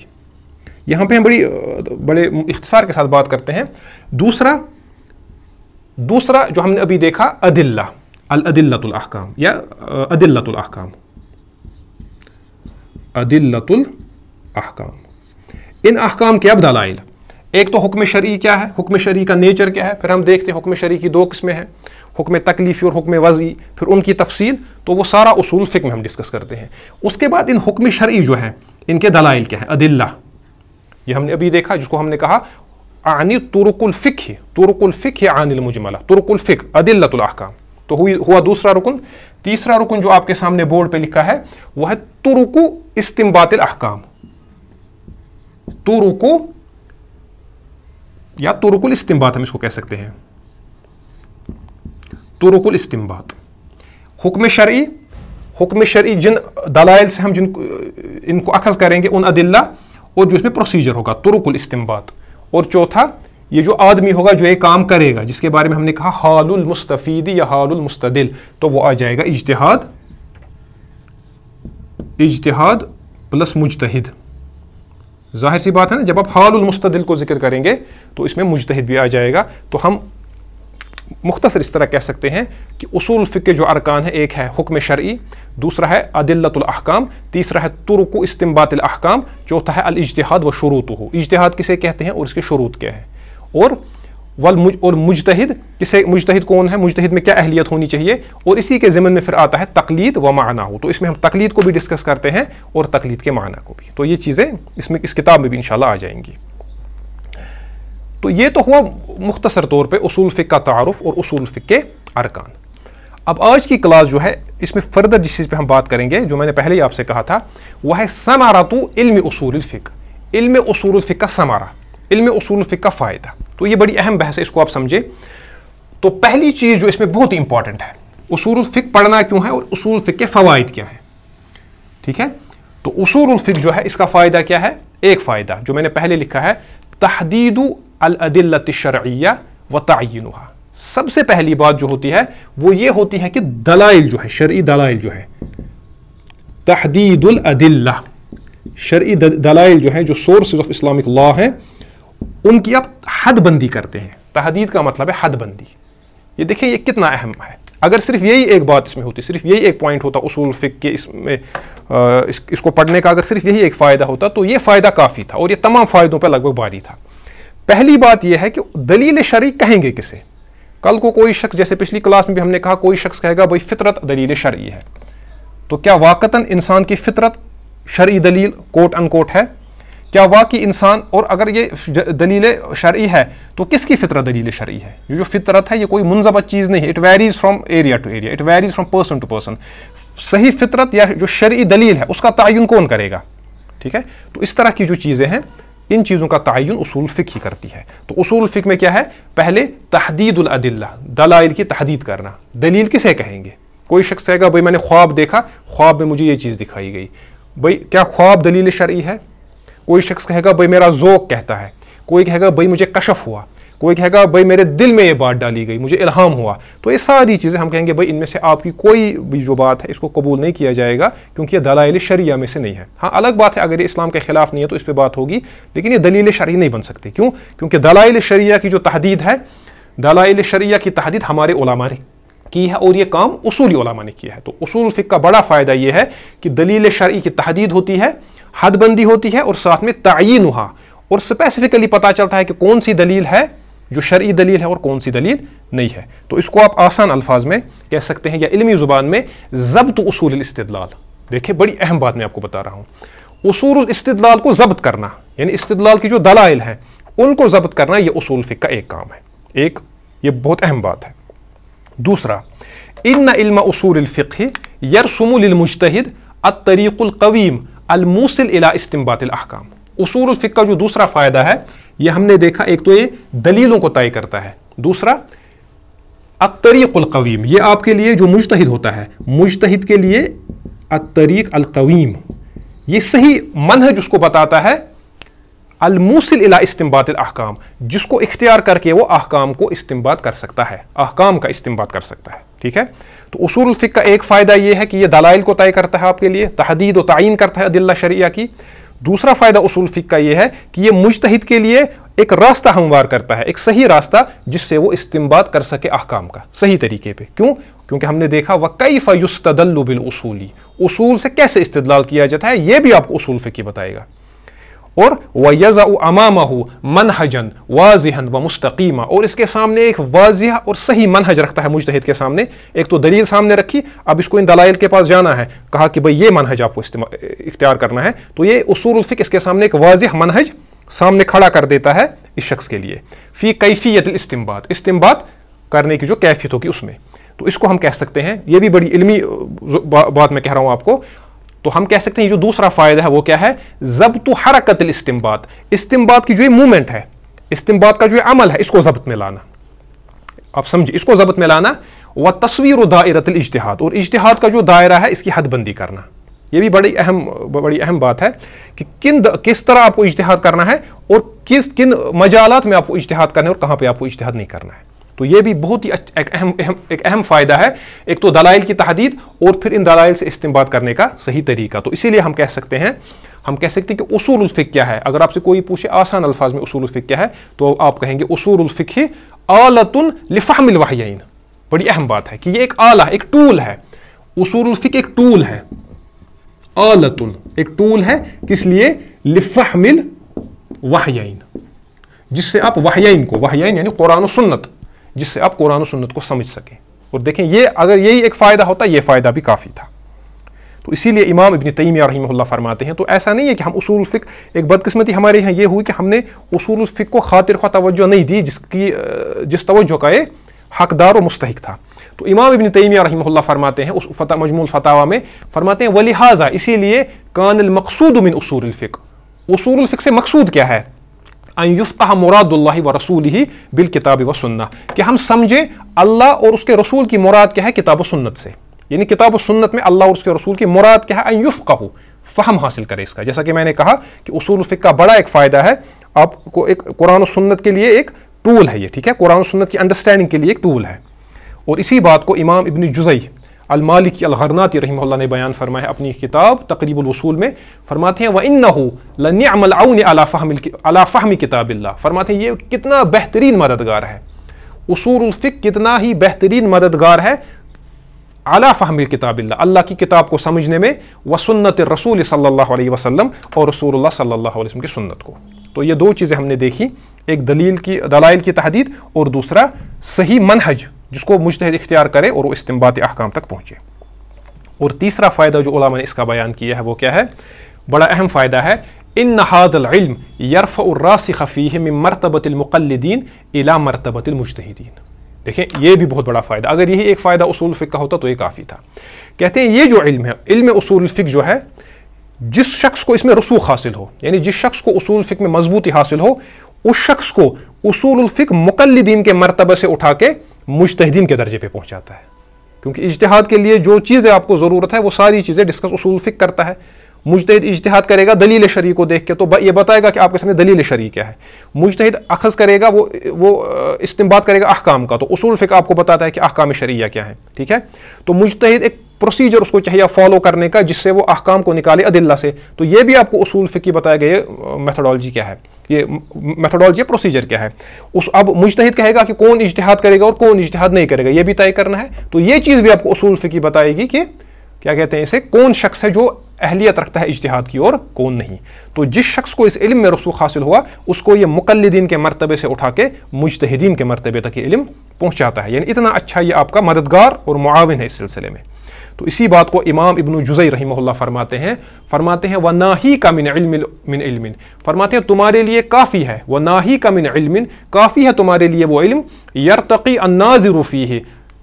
S2: यहाँ पे हम बड़ी बड़े इख्तसार के साथ बात करते हैं दूसरा दूसरा जो हमने अभी देखा अदिल्ला अल अदिल्लतुल अहकाम या अदिल्लतुल अहकाम अदिल्लतुल अहकाम इन अहकाम के अब दलाइल एक तो हुक्म शरी क्या है हुक्म शरी का नेचर क्या है फिर हम देखते हैं हुक्म शरी की दो किस्में हैं हुक्म तकलीफ़ी और हुक्म वजी फिर उनकी तफसील तो वो सारा उसूल फ़िक में हम डिस्कस करते हैं उसके बाद इन हुक्म शरी जो हैं इनके दलाइल क्या हैं अदिल्ला ये हमने अभी देखा जिसको हमने कहा عن الطرق الفقه طرق الفقه عن المجملة طرق الفقه अदिल्लत الأحकाम तो हुई हुआ दूसरा रुकन तीसरा रुकन जो आपके सामने बोर्ड पे लिखा है वह है तुरुकु इस्तिम्बात अहकाम तुरुकु या तुरुकुल इस्तिम्बात हम इसको कह सकते हैं तुरुकुल इस्तिम्बात हुक्म शर्य हुक्म शर्य जिन दलाइल से हम जिन इनको अखज़ करेंगे उन अदिल्ला और जो इसमें प्रोसीजर होगा तुरुकुल इस्तिम्बात और चौथा ये जो आदमी होगा जो ये काम करेगा जिसके बारे में हमने कहा हालुल मुस्तफ़ीदी या हालुल मुस्तदिल तो वो आ जाएगा इजतहाद इजतहाद प्लस मुजतहद जाहिर सी बात है ना जब आप हाल मुस्तदिल को जिक्र करेंगे तो इसमें मुजतहिद भी आ जाएगा तो हम मुख्तर इस तरह कह सकते हैं कि उसूल फ़िक के जो अरकान है एक है हुक्म शर्य दूसरा है अदिलतम तीसरा है तुर्क इस्तम्बातम चौथा है अलजतहाद व शरूत हो इजतहाद किसे कहते हैं और इसके शरूत क्या है और वल मुझ और मुजतहद किसे मुजतहद कौन है मुजतहद में क्या अहलियत होनी चाहिए और इसी के ज़मन में फिर आता है तकलीद व माना हो तो इसमें हम तकलीद को भी डिस्कस करते हैं और तकलीद के माना को भी तो ये चीज़ें इसमें इस किताब में भी इन आ जाएंगी तो ये तो हुआ मुख्तसर तौर पर उसूल फ़िक का तारफ़ और उसूल फ़िक के अरकान अब आज की क्लास जो है इसमें फर्दर जिस चीज़ पर हम बात करेंगे जो मैंने पहले ही आपसे कहा था वह है तो इल्म असूल फ़िक इल्म असूल फ़िक का समारा इल्म असूल फ़िक का फ़ायदा तो ये बड़ी अहम बहस है इसको आप समझे तो पहली चीज़ जो इसमें बहुत ही इंपॉर्टेंट है असूल फ़िक पढ़ना क्यों है और असूल फ़िक के फ़वाद क्या हैं ठीक है तो असूल फ़िक जो है इसका फ़ायदा क्या है एक फ़ायदा जो मैंने पहले लिखा है तहदीदु अलदिल्लतशरैया व तयन सबसे पहली बात जो होती है वो ये होती है कि दलाइल जो है शर् दलाइल जो है तहदीदुलदिल्ला शर् दलाइल जो है जो सोर्स ऑफ इस्लामिक लॉ हैं उनकी आप हदबंदी करते हैं तहदीद का मतलब है हदबंदी ये देखिए ये कितना अहम है अगर सिर्फ यही एक बात इसमें होती सिर्फ यही एक पॉइंट होता उसूल फिक के इसमें इस, इसको पढ़ने का अगर सिर्फ यही एक फ़ायदा होता तो ये फ़ायदा काफ़ी था और ये तमाम फ़ायदों पर लगभग भारी था पहली बात यह है कि दलील शरी कहेंगे किसे कल को कोई शख्स जैसे पिछली क्लास में भी हमने कहा कोई शख्स कहेगा भाई फितरत दलील शरी है तो क्या वाकता इंसान की फितरत शरी दलील कोट अनकोट है क्या वाकई इंसान और अगर ये दलील शरी है तो किसकी फितरत दलील शरी है ये जो फितरत है ये कोई मुंजबत चीज़ नहीं है it varies from area to area it varies from person to person सही फितरत या जो शरी दलील है उसका तयन कौन करेगा ठीक है तो इस तरह की जो चीज़ें हैं इन चीज़ों का तयन उसूल फ़िक ही करती है तो उसूल फ़िक में क्या है पहले तहदीदुलदिल्ला दलाइल की तहदीद करना दलील किसे कहेंगे कोई शख्स कहेगा भाई मैंने ख्वाब देखा ख्वाब में मुझे ये चीज़ दिखाई गई भाई क्या ख्वाब दलील शर्य है कोई शख्स कहेगा भाई मेरा जोक कहता है कोई कहेगा भाई मुझे कशफ हुआ कोई कहेगा भाई मेरे दिल में ये बात डाली गई मुझे इल्हाम हुआ तो ये सारी चीज़ें हम कहेंगे भाई इनमें से आपकी कोई भी जो बात है इसको कबूल नहीं किया जाएगा क्योंकि ये दलाइल शरिया में से नहीं है हाँ अलग बात है अगर ये इस्लाम के खिलाफ नहीं है तो इस पर बात होगी लेकिन ये दलील शरी नहीं बन सकती क्यों क्योंकि दलाइल शरिया की जो तहदीद है दलाइल शरिया की तहदीद हमारे ओलामा ने की है और ये काम उसूली ओलामा ने किया है तो उसूल फ़िक का बड़ा फ़ायदा ये है कि दलील शरी की तहदीद होती है हदबंदी होती है और साथ में तयन हुआ और स्पेसिफिकली पता चलता है कि कौन सी दलील है जो शर्य दलील है और कौन सी दलील नहीं है तो इसको आप आसान अल्फाज में कह सकते हैं या इलमी ज़ुबान में जब्त उसूल इस्तदलाल देखिए बड़ी अहम बात मैं आपको बता रहा हूँ उसूल इस्तदलाल को जब्त करना यानी इस्तदलाल की जो दलाइल हैं उनको जब्त करना यह उसूल फ़िक का एक काम है एक ये बहुत अहम बात है दूसरा इन इल्म उसूल अ तरीकुलकवीम अतरीक़ुलकवीम अलमूसिल इला अहकाम उसूल फ़िक का जो दूसरा फ़ायदा है ये हमने देखा एक तो ये दलीलों को तय करता है दूसरा अतरीक अलकवीम ये आपके लिए जो मुजतहिद होता है मुजतहिद के लिए अतरीक अलकवीम ये सही है जिसको बताता है अलमूसिल इला इस्तेमाल अहकाम जिसको इख्तियार करके वो अहकाम को इस्तेमाल कर सकता है अहकाम का इस्तेमाल कर सकता है ठीक है तो उसूल फ़िक का एक फ़ायदा ये है कि ये दलाइल को तय करता है आपके लिए तहदीद व तयन करता है अदिल्ला शरिया की दूसरा फ़ायदा उसूल फ़िक का यह है कि यह मुश्तहिद के लिए एक रास्ता हमवार करता है एक सही रास्ता जिससे वो इस्तेमाल कर सके अहकाम का सही तरीके पे क्यों क्योंकि हमने देखा व कई फ़युस्तदल बिल उसूली उसूल से कैसे इस्तेदलाल किया जाता है ये भी आपको उसूल फ़िक बताएगा और वज़ा अमामा मनहजन वाजहन व मुस्तकीमा और इसके सामने एक वाजह और सही मनहज रखता है मुजतहद के सामने एक तो दलील सामने रखी अब इसको इन दलाइल के पास जाना है कहा कि भाई ये मनहज आपको इख्तियार करना है तो ये उसूलफ़िक इसके सामने एक वाजह मनहज सामने खड़ा कर देता है इस शख्स के लिए फ़ी कैफियत इस्तेमबाद इस्तेमबाद करने की जो कैफियत होगी उसमें तो इसको हम कह सकते हैं ये भी बड़ी इलमी बात मैं कह रहा हूँ आपको तो हम कह सकते हैं जो दूसरा फ़ायदा है वो क्या है जब तो हरकत इस्तेमबात इस्तेमबात की जो ये मूवमेंट है इस्तेमबात का जो ये अमल है इसको जब्त में लाना आप समझे इसको जब्त में लाना व तस्वीर दायरत इजतहाद और इजतहाद का जो दायरा है इसकी हदबंदी करना ये भी बड़ी अहम बड़ी अहम बात है कि किन किस तरह आपको इजतहाद करना है और किस किन मजालत में आपको इजतहाद करना है और कहाँ पर आपको इजतहाद नहीं करना है तो ये भी बहुत ही एक अहम एक अहम फ़ायदा है एक तो दलाइल की तहदीद और फिर इन दलाइल से इस्तेमाल करने का सही तरीका तो इसीलिए हम कह सकते हैं हम कह सकते हैं कि उसूल उल्फिक क्या है अगर आपसे कोई पूछे आसान अल्फाज में उसूल उल्फिक क्या है तो आप कहेंगे उसूल उल्फिक ही आलतन लिफ़ामिल वाहन बड़ी अहम बात है कि ये एक आला एक टूल है उसूल उल्फिक एक टूल है आलतुल एक टूल है किस लिए लिफ़ामिल वाहन जिससे आप वाहन को वाहन यानी कुरान सुन्नत जिससे आप कुरान सुन्नत को समझ सकें और देखें ये अगर यही एक फ़ायदा होता ये फ़ायदा भी काफ़ी था तो इसीलिए इमाम इबन तैमिया रही फरमाते हैं तो ऐसा नहीं है कि हम उसूल फ़िक एक बदकस्मती हमारे यहाँ ये हुई कि हमने उसूल फ़िक को खातिर खा तवज्जो नहीं दी जिसकी जिस तवज्जो का ये हकदार और मुस्तक था तो इमाम इबन तैमिया रही फरमाते हैं उस फता मजमूल फतावा में फरमाते हैं वलिहाजा इसीलिए कान मकसूद मिन उसूल फ़िक उसूल फ़िक से मकसूद क्या है अयुफ़ा मुराद व रसूल ही बिल किताब व सुन्ना कि हम समझें अल्लाह और उसके रसूल की मुराद क्या है किताब सुन्नत से यानी किताब सुन्नत में अल्लाह और उसके रसूल की मुराद क्या है अनयुफ़ का हो फ़हम हासिल करें इसका जैसा कि मैंने कहा कि उसूल फ़िक का बड़ा एक फ़ायदा है आपको एक कुरान सुन्नत के लिए एक टूल है ये ठीक है कुरान सुन्नत की अंडरस्टैंडिंग के लिए एक टूल है और इसी बात को इमाम इबन जुज़ई अलमालिक अलहरनाती रही ने बयान फरमाया अपनी किताब तकरीब में फरमाते हैं व अला नलाफ़ाहमी किताबिल्ला फरमाते हैं ये कितना बेहतरीन मददगार है उसूल कितना ही बेहतरीन मददगार है अला फ़हमिल किताब अल्लाह की किताब को समझने में व सुन्नत रसूल सल्ला वसलम और रसूल सल्ला वसम की सुन्नत को तो ये दो चीज़ें हमने देखी एक दलील की दलाइल की तहदीद और दूसरा सही मनहज जिसको मुश्तद इख्तियार करे और वो इस्तेमाल अहकाम तक पहुँचे और तीसरा फ़ायदा जो ने इसका बयान किया है वो क्या है बड़ा अहम फ़ायदा है इन नहादलम यरफ़ासी ख़फ़ी मरतबतमक़लद्दीन अला मरतबतमजतदीन देखें यह भी बहुत बड़ा फ़ायदा अगर यही एक फ़ायदा उसूल फ़िक का होता तो ये काफ़ी था कहते हैं ये जो इल्म है इल्म उसूल फ़िक जो है जिस शख्स को इसमें रसूख हासिल हो यानी जिस शख्स को उसूल फ़िक में मजबूती हासिल हो उस शख्स को उसूलफिक मुकलदीन के मरतबे से उठा के मुश्तिन के दर्जे पर पहुँचाता है क्योंकि इजतहाद के लिए जो चीज़ें आपको ज़रूरत है वो सारी चीज़ें डिस्कस उसूल फिक करता है मुजतहद इजतहाद करेगा दलील शरी को देख के तो ये बताएगा कि आपके सामने दलील शरी क्या है मुजतहद अखज़ करेगा वो वो इस्तेमाल करेगा अहकाम का तो उसूल फ़िक आपको बताता है कि अहकाम शरिया क्या है ठीक है तो मुजतहद एक प्रोसीजर उसको चाहिए फॉलो करने का जिससे वो अहकाम को निकाले अदिल्ला से तो ये भी आपको उसूल फ़िक की बताया गया मेथडोलॉजी क्या है ये मेथोडोलॉजी प्रोसीजर क्या है उस अब मुश्तहिद कहेगा कि कौन इश्तहाद करेगा और कौन इश्तहाद नहीं करेगा ये भी तय करना है तो ये चीज़ भी आपको असूल फ़िकी बताएगी कि क्या कहते हैं इसे कौन शख्स है जो अहलियत रखता है इजतहाद की और कौन नहीं तो जिस शख्स को इस इल्म में रसूख हासिल हुआ उसको ये मुकलदीन के मरतबे से उठा के मुजतहदीन के मरतबे तक ये इल्म पहुँचाता है यानी इतना अच्छा ये आपका मददगार और मुआवन है इस सिलसिले में तो इसी बात को इमाम इबन जुजई रही फरमाते हैं फरमाते हैं व नाही का मिन मिन इल्मिन फरमाते हैं तुम्हारे लिए काफ़ी है व नाही का मिन इल्मिन काफ़ी है तुम्हारे लिए वो इल्म यरतकी रूफ़ी है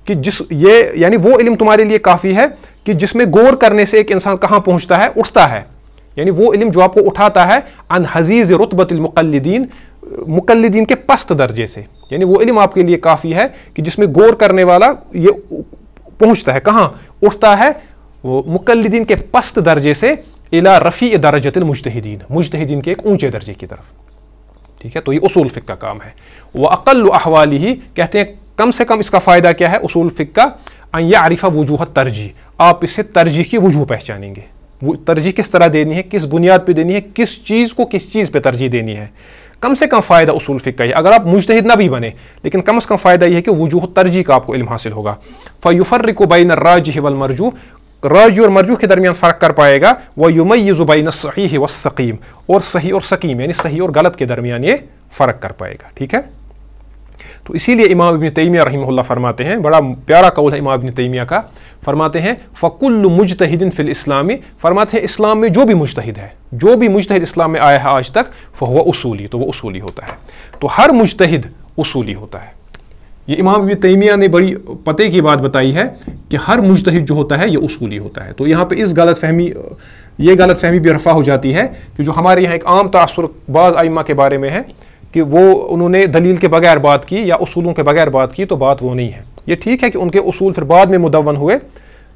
S2: कि जिस ये यानी वो इल्म तुम्हारे लिए काफ़ी है कि जिसमें गौर करने से एक इंसान कहाँ पहुँचता है उठता है यानी वो इल्म जो आपको उठाता है अन हजीज़ रतबतमक़दीन मुकलदीन के पस्त दर्जे से यानी वो इल्म आपके लिए काफ़ी है कि जिसमें गौर करने वाला ये पहुंचता है कहाँ उठता है वो मुकलदीन के पस्त दर्जे से इला रफ़ी दर्जत मुजतहदीन मुजतहदीन के एक ऊंचे दर्जे की तरफ ठीक है तो ये उसूल फ़िक का काम है वह अकल अहवाली ही कहते हैं कम से कम इसका फ़ायदा क्या है उसूल फ़िक का यह आरिफा वजूहत तरजीह आप इसे तरजीह की वजूह पहचानेंगे तरजीह किस तरह देनी है किस बुनियाद पर देनी है किस चीज़ को किस चीज़ पर तरजीह देनी है कम से कम फ़ायदा उसूल फ़िक का ही अगर आप मुजतहद ना भी बने लेकिन कम से कम फ़ायदा यह है कि वजूह तरजीह का आपको इल्म हासिल होगा फ़युफ़र्रिक बैन राज वलमरजू राज और मरजू के दरमियान फ़र्क कर पाएगा व युमय ज़ुबैन सही सकीम और सही और सकीम यानी सही और गलत के दरमियान ये फ़र्क कर पाएगा ठीक है तो इसीलिए इमाम इबन तैमिया रही फरमाते हैं बड़ा प्यारा कौल है इमाम इबन तैमिया का फरमाते हैं फ़कुल मुजतहिदिन फ़िल इस्लामी फरमाते हैं इस्लाम में जो भी मुजतहिद है जो भी मुजतहिद इस्लाम में आया है आज तक फ़हुआ उसूली तो वह उसूली होता है तो हर मुजतहिद उसूली होता है ये इमाम इबन तैमिया ने बड़ी पते की बात बताई है कि हर मुजतहिद जो होता है ये उसूली होता है तो यहाँ पर इस गलत फहमी ये गलत फहमी भी रफा हो जाती है कि जो हमारे यहाँ एक आम तासर बाज़ आइमा के बारे में है कि वो उन्होंने दलील के बगैर बात की या उसूलों के बगैर बात की तो बात वो नहीं है ये ठीक है कि उनके उसूल फिर बाद में मुदवन हुए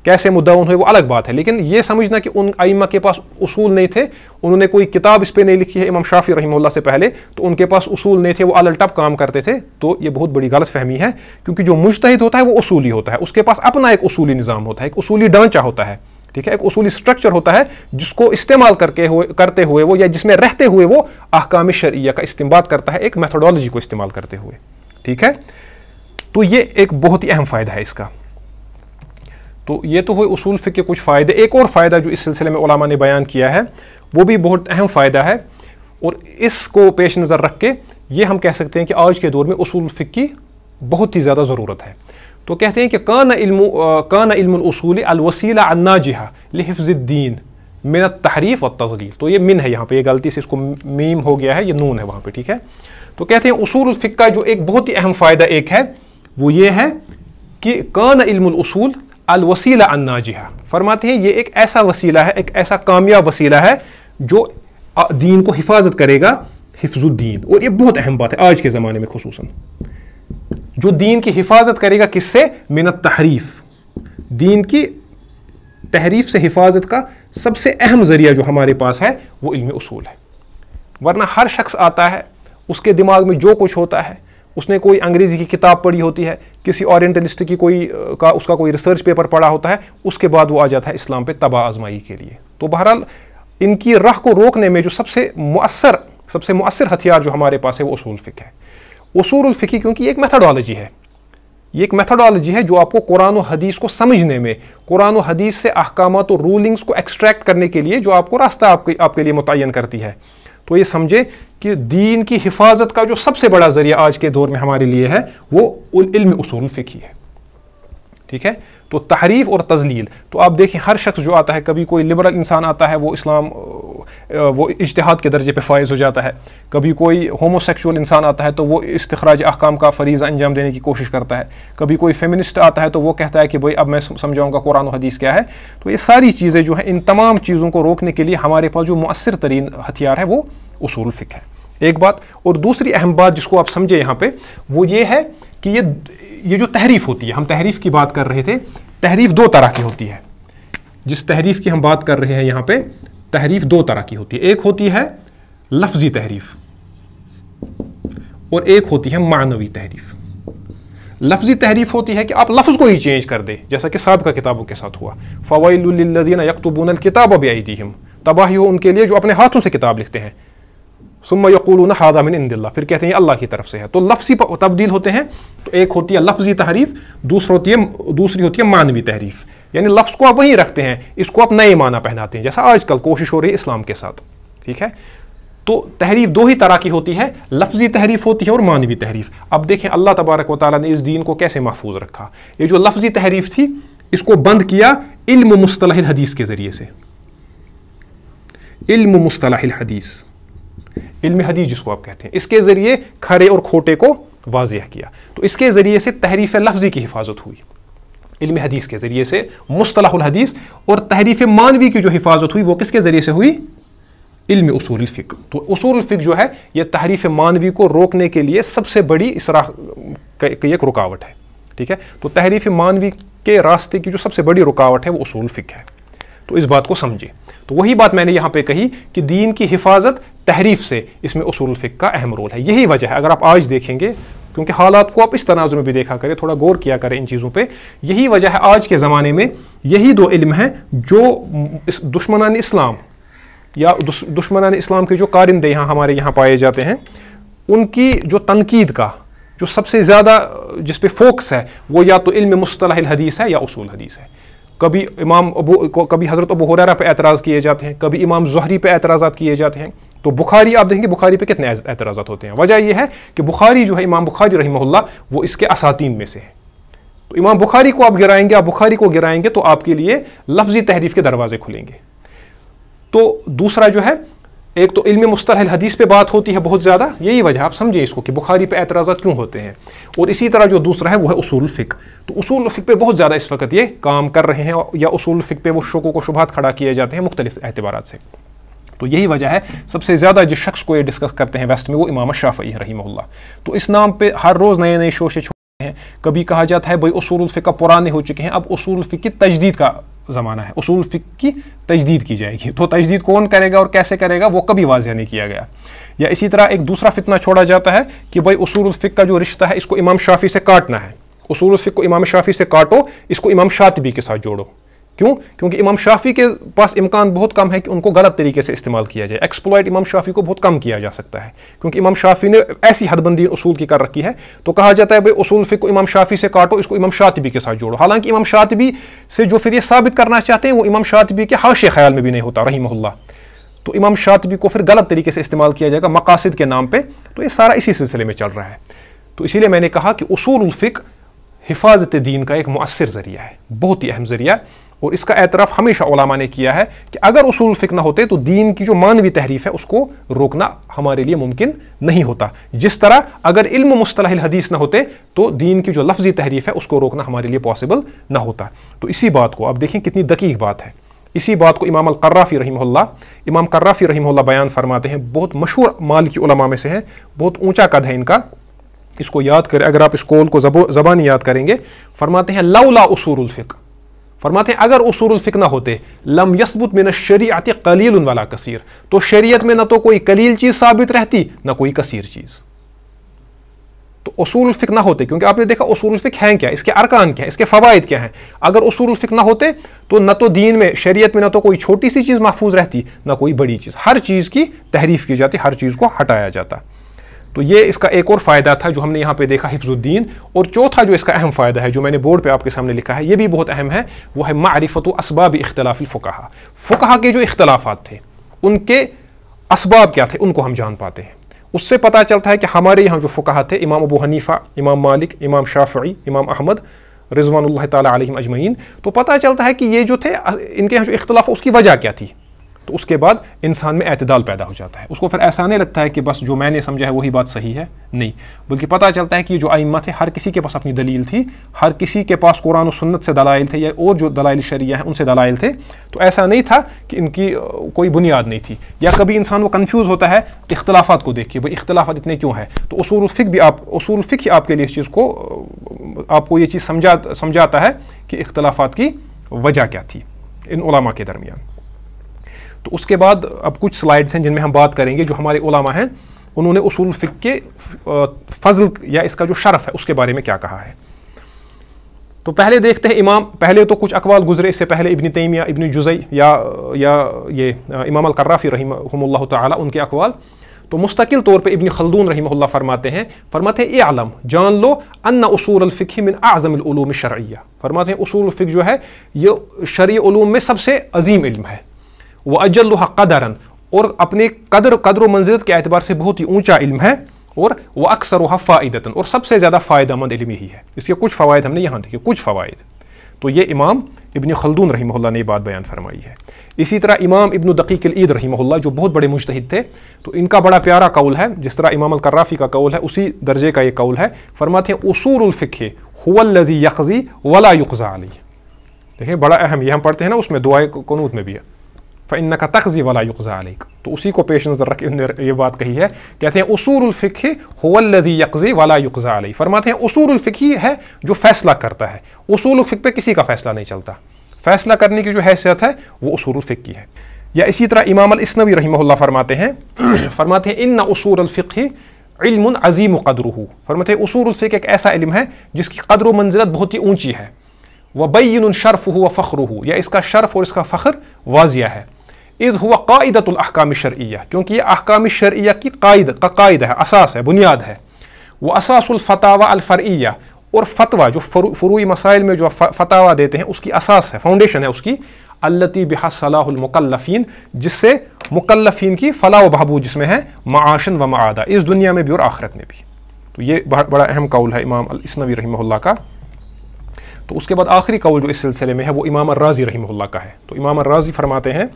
S2: कैसे मुद्दाउन हुए वो अलग बात है लेकिन ये समझना कि उन आइमा के पास उसूल नहीं थे उन्होंने कोई किताब इस पर नहीं लिखी है इमाम शाफी रही से पहले तो उनके पास उसूल नहीं थे वो अलटप काम करते थे तो ये बहुत बड़ी गलत फहमी है क्योंकि जो मुश्तद होता है वो उसूली होता है उसके पास अपना एक उसूली निज़ाम होता है एक उसूली ढांचा होता है ठीक है एक उसूली स्ट्रक्चर होता है जिसको इस्तेमाल करके हुए करते हुए वो या जिसमें रहते हुए वो अहकाम शरिया का इस्तेमाल करता है एक मैथडोलॉजी को इस्तेमाल करते हुए ठीक है तो ये एक बहुत ही अहम फ़ायदा है इसका तो ये तो हुए उसूल फ़िक के कुछ फ़ायदे एक और फ़ायदा जो इस सिलसिले में ओलामा ने बयान किया है वो भी बहुत अहम फ़ायदा है और इसको पेश नज़र रख के ये हम कह सकते हैं कि आज के दौर में उसूल फ़िक की बहुत ही ज़्यादा ज़रूरत है तो कहते हैं कि कान इल्म कान इल्मसूल अलवसीला अन्नाजिहा लहफ्ज़ीन मिन तहरीफ और तजलील तो ये मिन है यहाँ पे ये गलती से इसको मीम हो गया है ये नून है वहाँ पे ठीक है तो कहते हैं उसूल फ़िक्का जो एक बहुत ही अहम फ़ायदा एक है वो ये है कि कान इल्मसूल अलवसीला अन्नाजिहा फरमाते हैं ये एक ऐसा वसीला है एक ऐसा कामयाब वसीला है जो दीन को हिफाजत करेगा हिफ्जुद्दीन और ये बहुत अहम बात है आज के ज़माने में खसूस जो दीन की हिफाजत करेगा किससे मिनत तहरीफ दीन की तहरीफ से हिफाजत का सबसे अहम ज़रिया जो हमारे पास है वो इल्म असूल है वरना हर शख्स आता है उसके दिमाग में जो कुछ होता है उसने कोई अंग्रेज़ी की किताब पढ़ी होती है किसी ओरिएंटलिस्ट की कोई का उसका कोई रिसर्च पेपर पढ़ा होता है उसके बाद वो आ जाता है इस्लाम पे तबाह आजमाई के लिए तो बहरहाल इनकी राह को रोकने में जो सबसे मअसर सबसे मौसर हथियार जो हमारे पास है वो उसूल फ़िक है उसूल फ़िकी क्योंकि एक मैथडोलॉजी है ये एक मैथडोलॉजी है जो आपको कुरान और हदीस को समझने में कुरान और हदीस से अहकाम और रूलिंग्स को एक्सट्रैक्ट करने के लिए जो आपको रास्ता आपके आपके लिए मुतन करती है तो ये समझे कि दीन की हिफाजत का जो सबसे बड़ा ज़रिया आज के दौर में हमारे लिए है वो इल्म उसूल फ़िकी है ठीक है तो तहरीफ और तजलील तो आप देखें हर शख्स जो आता है कभी कोई लिबरल इंसान आता है वो इस्लाम वो इश्तहाद के दर्जे पर फायज हो जाता है कभी कोई होमोसेक्चुअल इंसान आता है तो वो इस्तखराज अहकाम का फरीज़ अंजाम देने की कोशिश करता है कभी कोई फेमिनिस्ट आता है तो वो कहता है कि भाई अब मैं समझाऊँगा कुरान हदीस क्या है तो ये सारी चीज़ें जो हैं इन तमाम चीज़ों को रोकने के लिए हमारे पास जो मौसर तरीन हथियार है वो उसूल फ़िक है एक बात और दूसरी अहम बात जिसको आप समझे यहाँ पर वो ये है कि ये ये जो तहरीफ होती है हम तहरीफ की बात कर रहे थे तहरीफ दो तरह की होती है जिस तहरीफ की हम बात कर रहे हैं यहाँ पे तहरीफ दो तरह की होती है एक होती है लफ्जी तहरीफ और एक होती है मानवी तहरीफ लफ्जी तहरीफ होती है कि आप लफ्ज़ को ही चेंज कर दें जैसा कि सबका किताबों के साथ हुआ फ़वाइल यकतुबून किताब अब आई दी हम तबाही हो उनके लिए जो अपने हाथों से किताब लिखते हैं सुम यकूलून हादा मिन इंदिल्ला फिर कहते हैं अल्लाह की तरफ से है तो लफ्जी तब्दील होते हैं तो एक होती है लफ्जी तहरीफ दूसरी होती है दूसरी होती है मानवी तहरीफ यानी लफ्ज़ को आप वहीं रखते हैं इसको आप नए माना पहनाते हैं जैसा आजकल कोशिश हो रही है इस्लाम के साथ ठीक है तो तहरीफ दो ही तरह की होती है लफ्जी तहरीफ होती है और मानवी तहरीफ अब देखें अल्लाह तबारक वाली ने इस दीन को कैसे महफूज रखा ये जो लफ्जी तहरीफ थी इसको बंद किया इल्म मुस्तलाहिल हदीस के ज़रिए से इल्म मुस्तलाहिल हदीस इल्म हदीस जिसको आप कहते हैं इसके ज़रिए खरे और खोटे को वाजिया किया तो इसके ज़रिए से तहरीफ लफ्ज़ी की हिफाजत हुई इल्म हदीस के ज़रिए से मुस्तलहदीस और तहरीफ मानवी की जो हिफाजत हुई वो किसके ज़रिए से हुई इल्म उसूल तो उसूल जो है यह तहरीफ मानवी को रोकने के लिए सबसे बड़ी इसरा की एक रुकावट है ठीक है तो तहरीफ मानवी के रास्ते की जो सबसे बड़ी रुकावट है वो उसूल है तो इस बात को समझे तो वही बात मैंने यहाँ पे कही कि दीन की हिफाजत तहरीफ से इसमें असूल फ़िक का अहम रोल है यही वजह है अगर आप आज देखेंगे क्योंकि हालात को आप इस तनाज़ में भी देखा करें थोड़ा गौर किया करें इन चीज़ों पे यही वजह है आज के ज़माने में यही दो इल्म हैं जो इस दुश्मनान इस्लाम या दुश्मनान इस्लाम के जो कारिंदे यहाँ हमारे यहाँ पाए जाते हैं उनकी जो तनकीद का जो सबसे ज़्यादा जिस पे फोकस है वो या तो इल्म मुस्तल हदीस है या उसूल हदीस है कभी इमाम अबू कभी हज़रत अबू हुररा पे एतराज़ किए जाते हैं कभी इमाम जहरी पे एतराज़ात किए जाते हैं तो बुखारी आप देखेंगे बुखारी पे कितने एतराज़ होते हैं वजह यह है कि बुखारी जो है इमाम बुखारी रही वो इसके असातीन में से है तो इमाम बुखारी को आप गिराएंगे आप बुखारी को गिराएंगे तो आपके लिए लफ्ज़ी तहरीफ के दरवाजे खुलेंगे तो दूसरा जो है एक तो इल्म मुस्तरहल हदीस पे बात होती है बहुत ज़्यादा यही वजह आप समझें इसको कि बुखारी पे एतराज क्यों होते हैं और इसी तरह जो दूसरा है वो है उसूल फ़िक तो उसूल फ़िक पे बहुत ज़्यादा इस वक्त ये काम कर रहे हैं या उसूल फ़िक पे वो शोकों को शुभात खड़ा किए जाते हैं मुख्तलिफ एतबार से तो यही वजह है सबसे ज़्यादा जिस शख्स को ये डिस्कस करते हैं वेस्ट में वो इमाम शाफी रही तो इस नाम पर हर रोज़ नए नए शोशे छोड़ते हैं कभी कहा जाता है भाई असूल फ़िका पुराने हो चुके हैं अब असूल फ़िक की तजदीद का ज़माना है असूल फ़िक की तजदीद की जाएगी तो तजदीद कौन करेगा और कैसे करेगा वो कभी वाजिया नहीं किया गया या इसी तरह एक दूसरा फितना छोड़ा जाता है कि भाई असूल फ़िक का जो रिश्ता है इसको इमाम शाफी से काटना है असूल फ़िक को इमाम शाफी से काटो इसको इमाम शातबी के साथ जोड़ो क्यों क्योंकि इमाम शाफी के पास इम्कान बहुत कम है कि उनको गलत तरीके से इस्तेमाल किया जाए एक्सप्लॉयट इमाम शाफी को बहुत कम किया जा सकता है क्योंकि इमाम शाफी ने ऐसी हदबंदी उसूल की कर रखी है तो कहा जाता है भाई उसूल फिर को इमाम शाफी से काटो इसको इमाम शातबी के साथ जोड़ो हालांकि इमाम शातबी से जो फिर ये साबित करना चाहते हैं वो इमाम शातबी के हाश ख्याल में भी नहीं होता रही महल्ला तो इमाम शातबी को फिर गलत तरीके से इस्तेमाल किया जाएगा मकासद के नाम पर तो ये सारा इसी सिलसिले में चल रहा है तो इसीलिए मैंने कहा कि उसूल फ़िक हिफाजत दीन का एक मौसर ज़रिया है बहुत ही अहम ज़रिया और इसका एतराफ़ हमेशा ओलामा ने किया है कि अगर उसूल फ़िक ना होते तो दीन की जो मानवी तहरीफ है उसको रोकना हमारे लिए मुमकिन नहीं होता जिस तरह अगर इल्म मुस्तलाह हदीस ना होते तो दीन की जो लफ्ज़ी तहरीफ है उसको रोकना हमारे लिए पॉसिबल ना होता तो इसी बात को आप देखें कितनी दकीक बात है इसी बात को इमाम अलकर्राफ़ी रही इमाम कर्राफ़ी रही बयान फरमाते हैं बहुत मशहूर माल की उलमा में से हैं बहुत ऊँचा कद है इनका इसको याद करें अगर आप इस कौल को जबानी याद करेंगे फरमाते हैं लौला उसूल फ़िक फरमाते हैं अगर उसूल फ़िक ना होते लम यसबुत में न शरीत कलील वाला कसीर तो शरीयत में न तो कोई कलील चीज़ साबित रहती ना कोई कसीर चीज़ तो उसूल फ़िक ना होते क्योंकि आपने देखा उसूल फ़िक हैं क्या इसके अरकान क्या इसके फ़वाद क्या हैं अगर उसूल फ़िक ना होते तो न तो दीन में शरीय में न तो कोई छोटी सी चीज़ महफूज रहती ना कोई बड़ी चीज़ हर चीज़ की तहरीफ़ की जाती हर चीज़ को हटाया जाता तो ये इसका एक और फ़ायदा था जो हमने यहाँ पे देखा हिफ्जुद्दीन और चौथा जो इसका अहम फ़ायदा है जो मैंने बोर्ड पे आपके सामने लिखा है ये भी बहुत अहम है वो है मारिफत इसबाब इख्तलाफी फ़ुकाहा फ़ुकाहा के जो इख्तलाफात थे उनके इसबाब क्या थे उनको हम जान पाते हैं उससे पता चलता है कि हमारे यहाँ जो फ़ुकाहा थे इमाम अबू हनीफ़ा इमाम मालिक इमाम शाफ़ी इमाम अहमद रिजवान तजमैन तो पता चलता है कि ये जो थे इनके यहाँ जो इख्तलाफ उसकी वजह क्या थी तो उसके बाद इंसान में अतदाल पैदा हो जाता है उसको फिर ऐसा नहीं लगता है कि बस जो मैंने समझा है वही बात सही है नहीं बल्कि पता चलता है कि जो आइम्मा थे हर किसी के पास अपनी दलील थी हर किसी के पास कुरान और सुन्नत से दलाइल थे या और जो दलाइल शरिया हैं उनसे दलाइल थे तो ऐसा नहीं था कि इनकी कोई बुनियाद नहीं थी या कभी इंसान वो कन्फ्यूज़ होता है इख्तलाफा को देखिए भाई इख्तलाफा इतने क्यों हैं तो असूल फ़िक भी आप असूल फ़िक ही आपके लिए इस चीज़ को आपको ये चीज़ समझा समझाता है कि इख्तलाफा की वजह क्या थी इन के दरमियान तो उसके बाद अब कुछ स्लाइड्स हैं जिनमें हम बात करेंगे जो हमारे ओलामा हैं उन्होंने उसूल फ़िक के फजल या इसका जो शरफ है उसके बारे में क्या कहा है तो पहले देखते हैं इमाम पहले तो कुछ अकवाल गुजरे इससे पहले इबन या इबन जुज़ई या या ये इमाम अलकर्राफ़ी रही उनके अकवाल तो मुस्तकिल तौर पर इबन खलदून रही फरमाते हैं फरमाते हैं आलम जान लो अन्ना उसूल मिन आज़म शरैया फरमाते हैं उसूल फ़िक जो है ये शरी में सबसे अजीम इल्म है व अजल कदरन और अपने कदर कदर मंजिलत के अतबार से बहुत ही ऊँचा इल्म है और वह अक्सर वह फ़ायदतन और सबसे ज़्यादा फ़ायदा मंद इलम यही है इसके कुछ फ़वाद हमने यहाँ देखे कुछ फ़वाद तो ये इमाम इबन खलदून रही ने ये बात बयान फरमाई है इसी तरह इमाम इबन दकीक ईद रही जो बहुत बड़े मुश्तद थे तो इनका बड़ा प्यारा कौल है जिस तरह इमाम अलकर्राफ़ी का कौल है उसी दर्जे का ये कौल है फरमाते हैं उसूरफ़िके हुवल्लजी यकजी वला युकज़ा अली देखें बड़ा अहम ये हम पढ़ते हैं ना उसमें दुआ कनूत में भी है फ़न्ना का तखजी वाला युकज़ा अलैक तो उसी को पेश नज़र रख ये बात कही है कहते हैं उसूलफ़िक होवल्लदी यकज़ी वाला युकज़ा अलई फरमाते हैं उसूलफ़िक है जो फ़ैसला करता है उसूलफ़िक पर किसी का फ़ैसला नहीं चलता फ़ैसला करने की जो हैसियत है वो उसूलफ़िक की है या इसी तरह इमाम इसनवी रही फरमाते हैं फरमाते हैं इन उसूलफ़िक इल्म अजीम कदरू फरमाते उसूलफ़िक एक ऐसा इल्म है जिसकी कदर मंजिलत बहुत ही ऊँची है व वबैन शर्फ़ हुआ फ़ख्र या इसका शर्फ़ और इसका फ़ख्र वाजिया है इज़ हुआ कायदतुल शर्या क्योंकि ये अहकाम शर्या की कायद का कायद है असास है बुनियाद है वह असासफ़तावा अलफ़रिया और फतवा जो फ़रूई मसाइल में जो फतावा देते हैं उसकी असास है फाउंडेशन है उसकी अल्लती बिहा सलाहमकल्लफ़ीन जिससे मुकल्लफ़ीन की फ़लाह बहबू जिसमें है माशन व मदा इस दुनिया में भी और आखरत में भी तो ये बड़ा अहम कौल है इमाम इसनवी रही का तो उसके बाद आखिरी कौल जो इस सिलसिले में है वो इमाम राज़ी रही का है तो इमाम राज़ी फरमाते हैं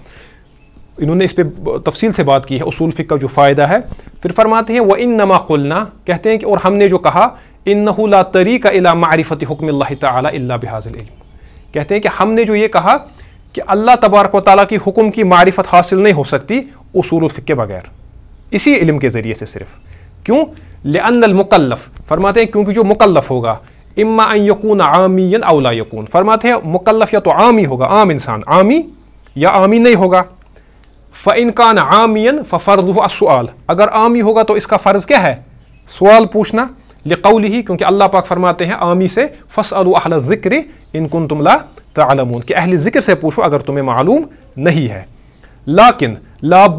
S2: इन्होंने इस पर तफसील से बात की है उसूल फ़िक का जो फ़ायदा है फिर फरमाते हैं व इन नमा कुलना कहते हैं कि और हमने जो कहा इन नहला तरी का इला मारफत हुक्म तला कहते हैं कि हमने जो ये कहा कि अल्लाह तबारक ताली की हुक्म की मारफत हासिल नहीं हो सकती उसूल फ़िक के बगैर इसी इलम के ज़रिए से सिर्फ क्यों लेमकल्लफ़ फरमाते हैं क्योंकि जो मुकल्लफ़ होगा इमा यकून आमी अवला यकून फरमाते हैं मुकल्लफ़ या तो आम ही होगा आम इंसान आमी या आमी नहीं होगा फ़ानकान आमियन फ़र्ज़ुआल अगर आमी होगा तो इसका फ़र्ज़ क्या है सवाल पूछना कौल ही क्योंकि अल्लाह पाक फरमाते हैं आमी से फ़स अल ज़िक्र इनकुन तुमला तमून कि अहल ज़िक्र से पूछो अगर तुम्हें मालूम नहीं है लाकिन लाब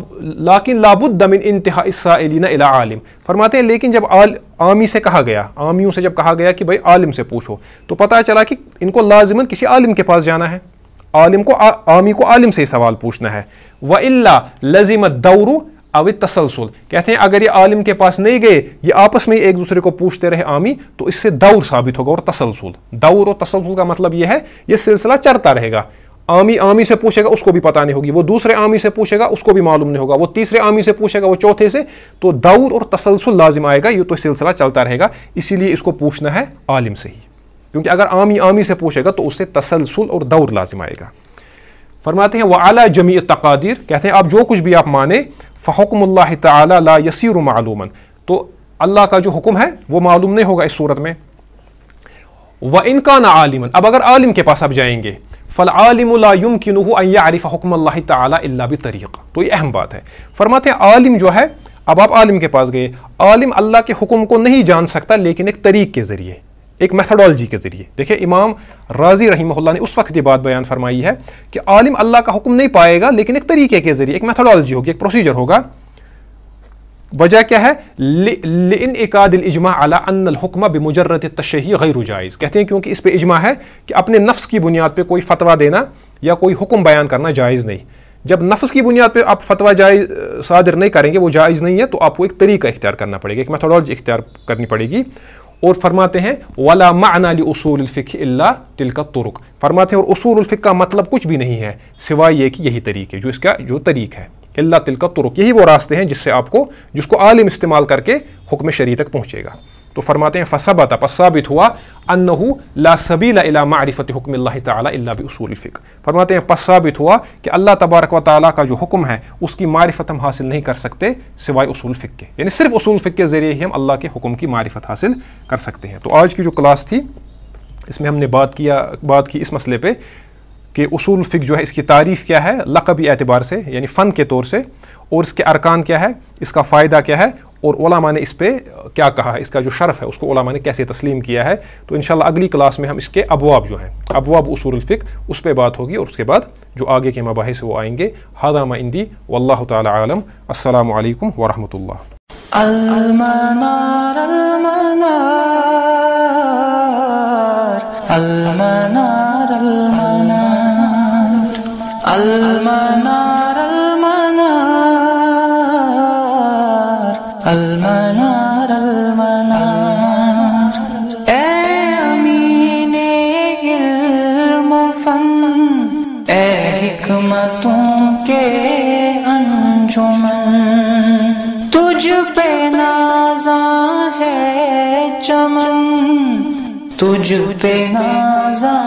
S2: लाकिन लाबुद्दमिन इंतहा इसलिना इला आलिम फरमाते हैं लेकिन जब आल आमी से कहा गया आमियों से जब कहा गया कि भाई आलिम से पूछो तो पता चला कि इनको लाजमन किसी आलिम के पास जाना है आलिम को आ, आमी को आलिम से ही सवाल पूछना है व इल्ला लजिम दौरू अव तसलसल कहते हैं अगर ये आलिम के पास नहीं गए ये आपस में एक दूसरे को पूछते रहे आमी तो इससे दौर साबित होगा और तसलसल दौर और तसलसल का मतलब यह है यह सिलसिला चलता रहेगा आमी आमी से पूछेगा उसको भी पता नहीं होगी वो दूसरे आमी से पूछेगा उसको भी मालूम नहीं होगा वो तीसरे आमी से पूछेगा वो चौथे से तो दौर और तसलसल लाजिम आएगा ये तो सिलसिला चलता रहेगा इसीलिए इसको पूछना है आलिम से ही क्योंकि अगर आमी आमी से पूछेगा तो उससे तसलसल और दौर लाजिम आएगा फरमाते हैं वाल जमी तकदिर कहते हैं आप जो कुछ भी आप माने फ़हकमल्ला तला यसीर मालूमन तो अल्लाह का जो हुक्म है वह मालूम नहीं होगा इस सूरत में व इनका ना आलिमन अब अगर आलिम के पास आप जाएंगे फल आलिम किन आरिफ़ हुक्म तला भी तो ये अहम बात है फरमाते हैं आलिम जो है अब आप आलिम के पास गए आलिम अल्लाह के हुक्म को नहीं जान सकता लेकिन एक तरीक़ के ज़रिए एक मैथडोलॉजी के ज़रिए देखिए इमाम राजी रही ने उस वक्त ये बात बयान फरमाई है कि आलिम अल्लाह का हुक्म नहीं पाएगा लेकिन एक तरीके के ज़रिए एक मैथडोलॉजी होगी एक प्रोसीजर होगा वजह क्या है लिन इकादिल इजमा अला तशही गैर जायज़ कहते हैं क्योंकि इस पर इजमा है कि अपने नफ्स की बुनियाद पर कोई फतवा देना या कोई हुक्म बयान करना जायज़ नहीं जब नफ्स की बुनियाद पर आप फतवा जायज सादिर नहीं करेंगे वो जायज़ नहीं है तो आपको एक तरीका इख्तियार करना पड़ेगा एक मैथडोलॉजी इख्तियार करनी पड़ेगी और फरमाते हैं वला मानाली उसूल फ़िक्ला तिल का तुरुक फरमाते हैं और उसूल फ़िक का मतलब कुछ भी नहीं है सिवाय ये कि यही तरीके जो इसका जो तरीक है अल्लाह तिल का तुरुक यही वो रास्ते हैं जिससे आपको जिसको आलिम इस्तेमाल करके हुक्म शरी तक पहुँचेगा तो फरमाते हैं फसबत पसाबित हुआ अन्नहू लासबीला मारिफत हुक्म तला बसूल फ़िक फरमाते हैं पसाबित हुआ कि अल्लाह तबारक व ताली का जो हुक्म है उसकी मारिफत हम हासिल नहीं कर सकते सिवाय उसूल फ़िक के यानी सिर्फ उसूल फ़िक के ज़रिए ही हम अल्लाह के हुक्म की मारिफत हासिल कर सकते हैं तो आज की जो क्लास थी इसमें हमने बात किया बात की इस मसले पर कि उसूल फ़िक जो है इसकी तारीफ़ क्या है लकबी एतबार से यानी फ़न के तौर से और इसके अरकान क्या है इसका फ़ायदा क्या है और ओलामा ने इस पर क्या कहा है इसका जो शर्फ है उसको ओलामा ने कैसे तस्लीम किया है तो इन अगली क्लास में हम इसके अबवाब जो हैं अबवाब उसूलफ़िक उस पर बात होगी और उसके बाद जो आगे के मबास वो आएंगे हादामा इंदी वल्ला तलम असलकम वरहमल
S1: de penas a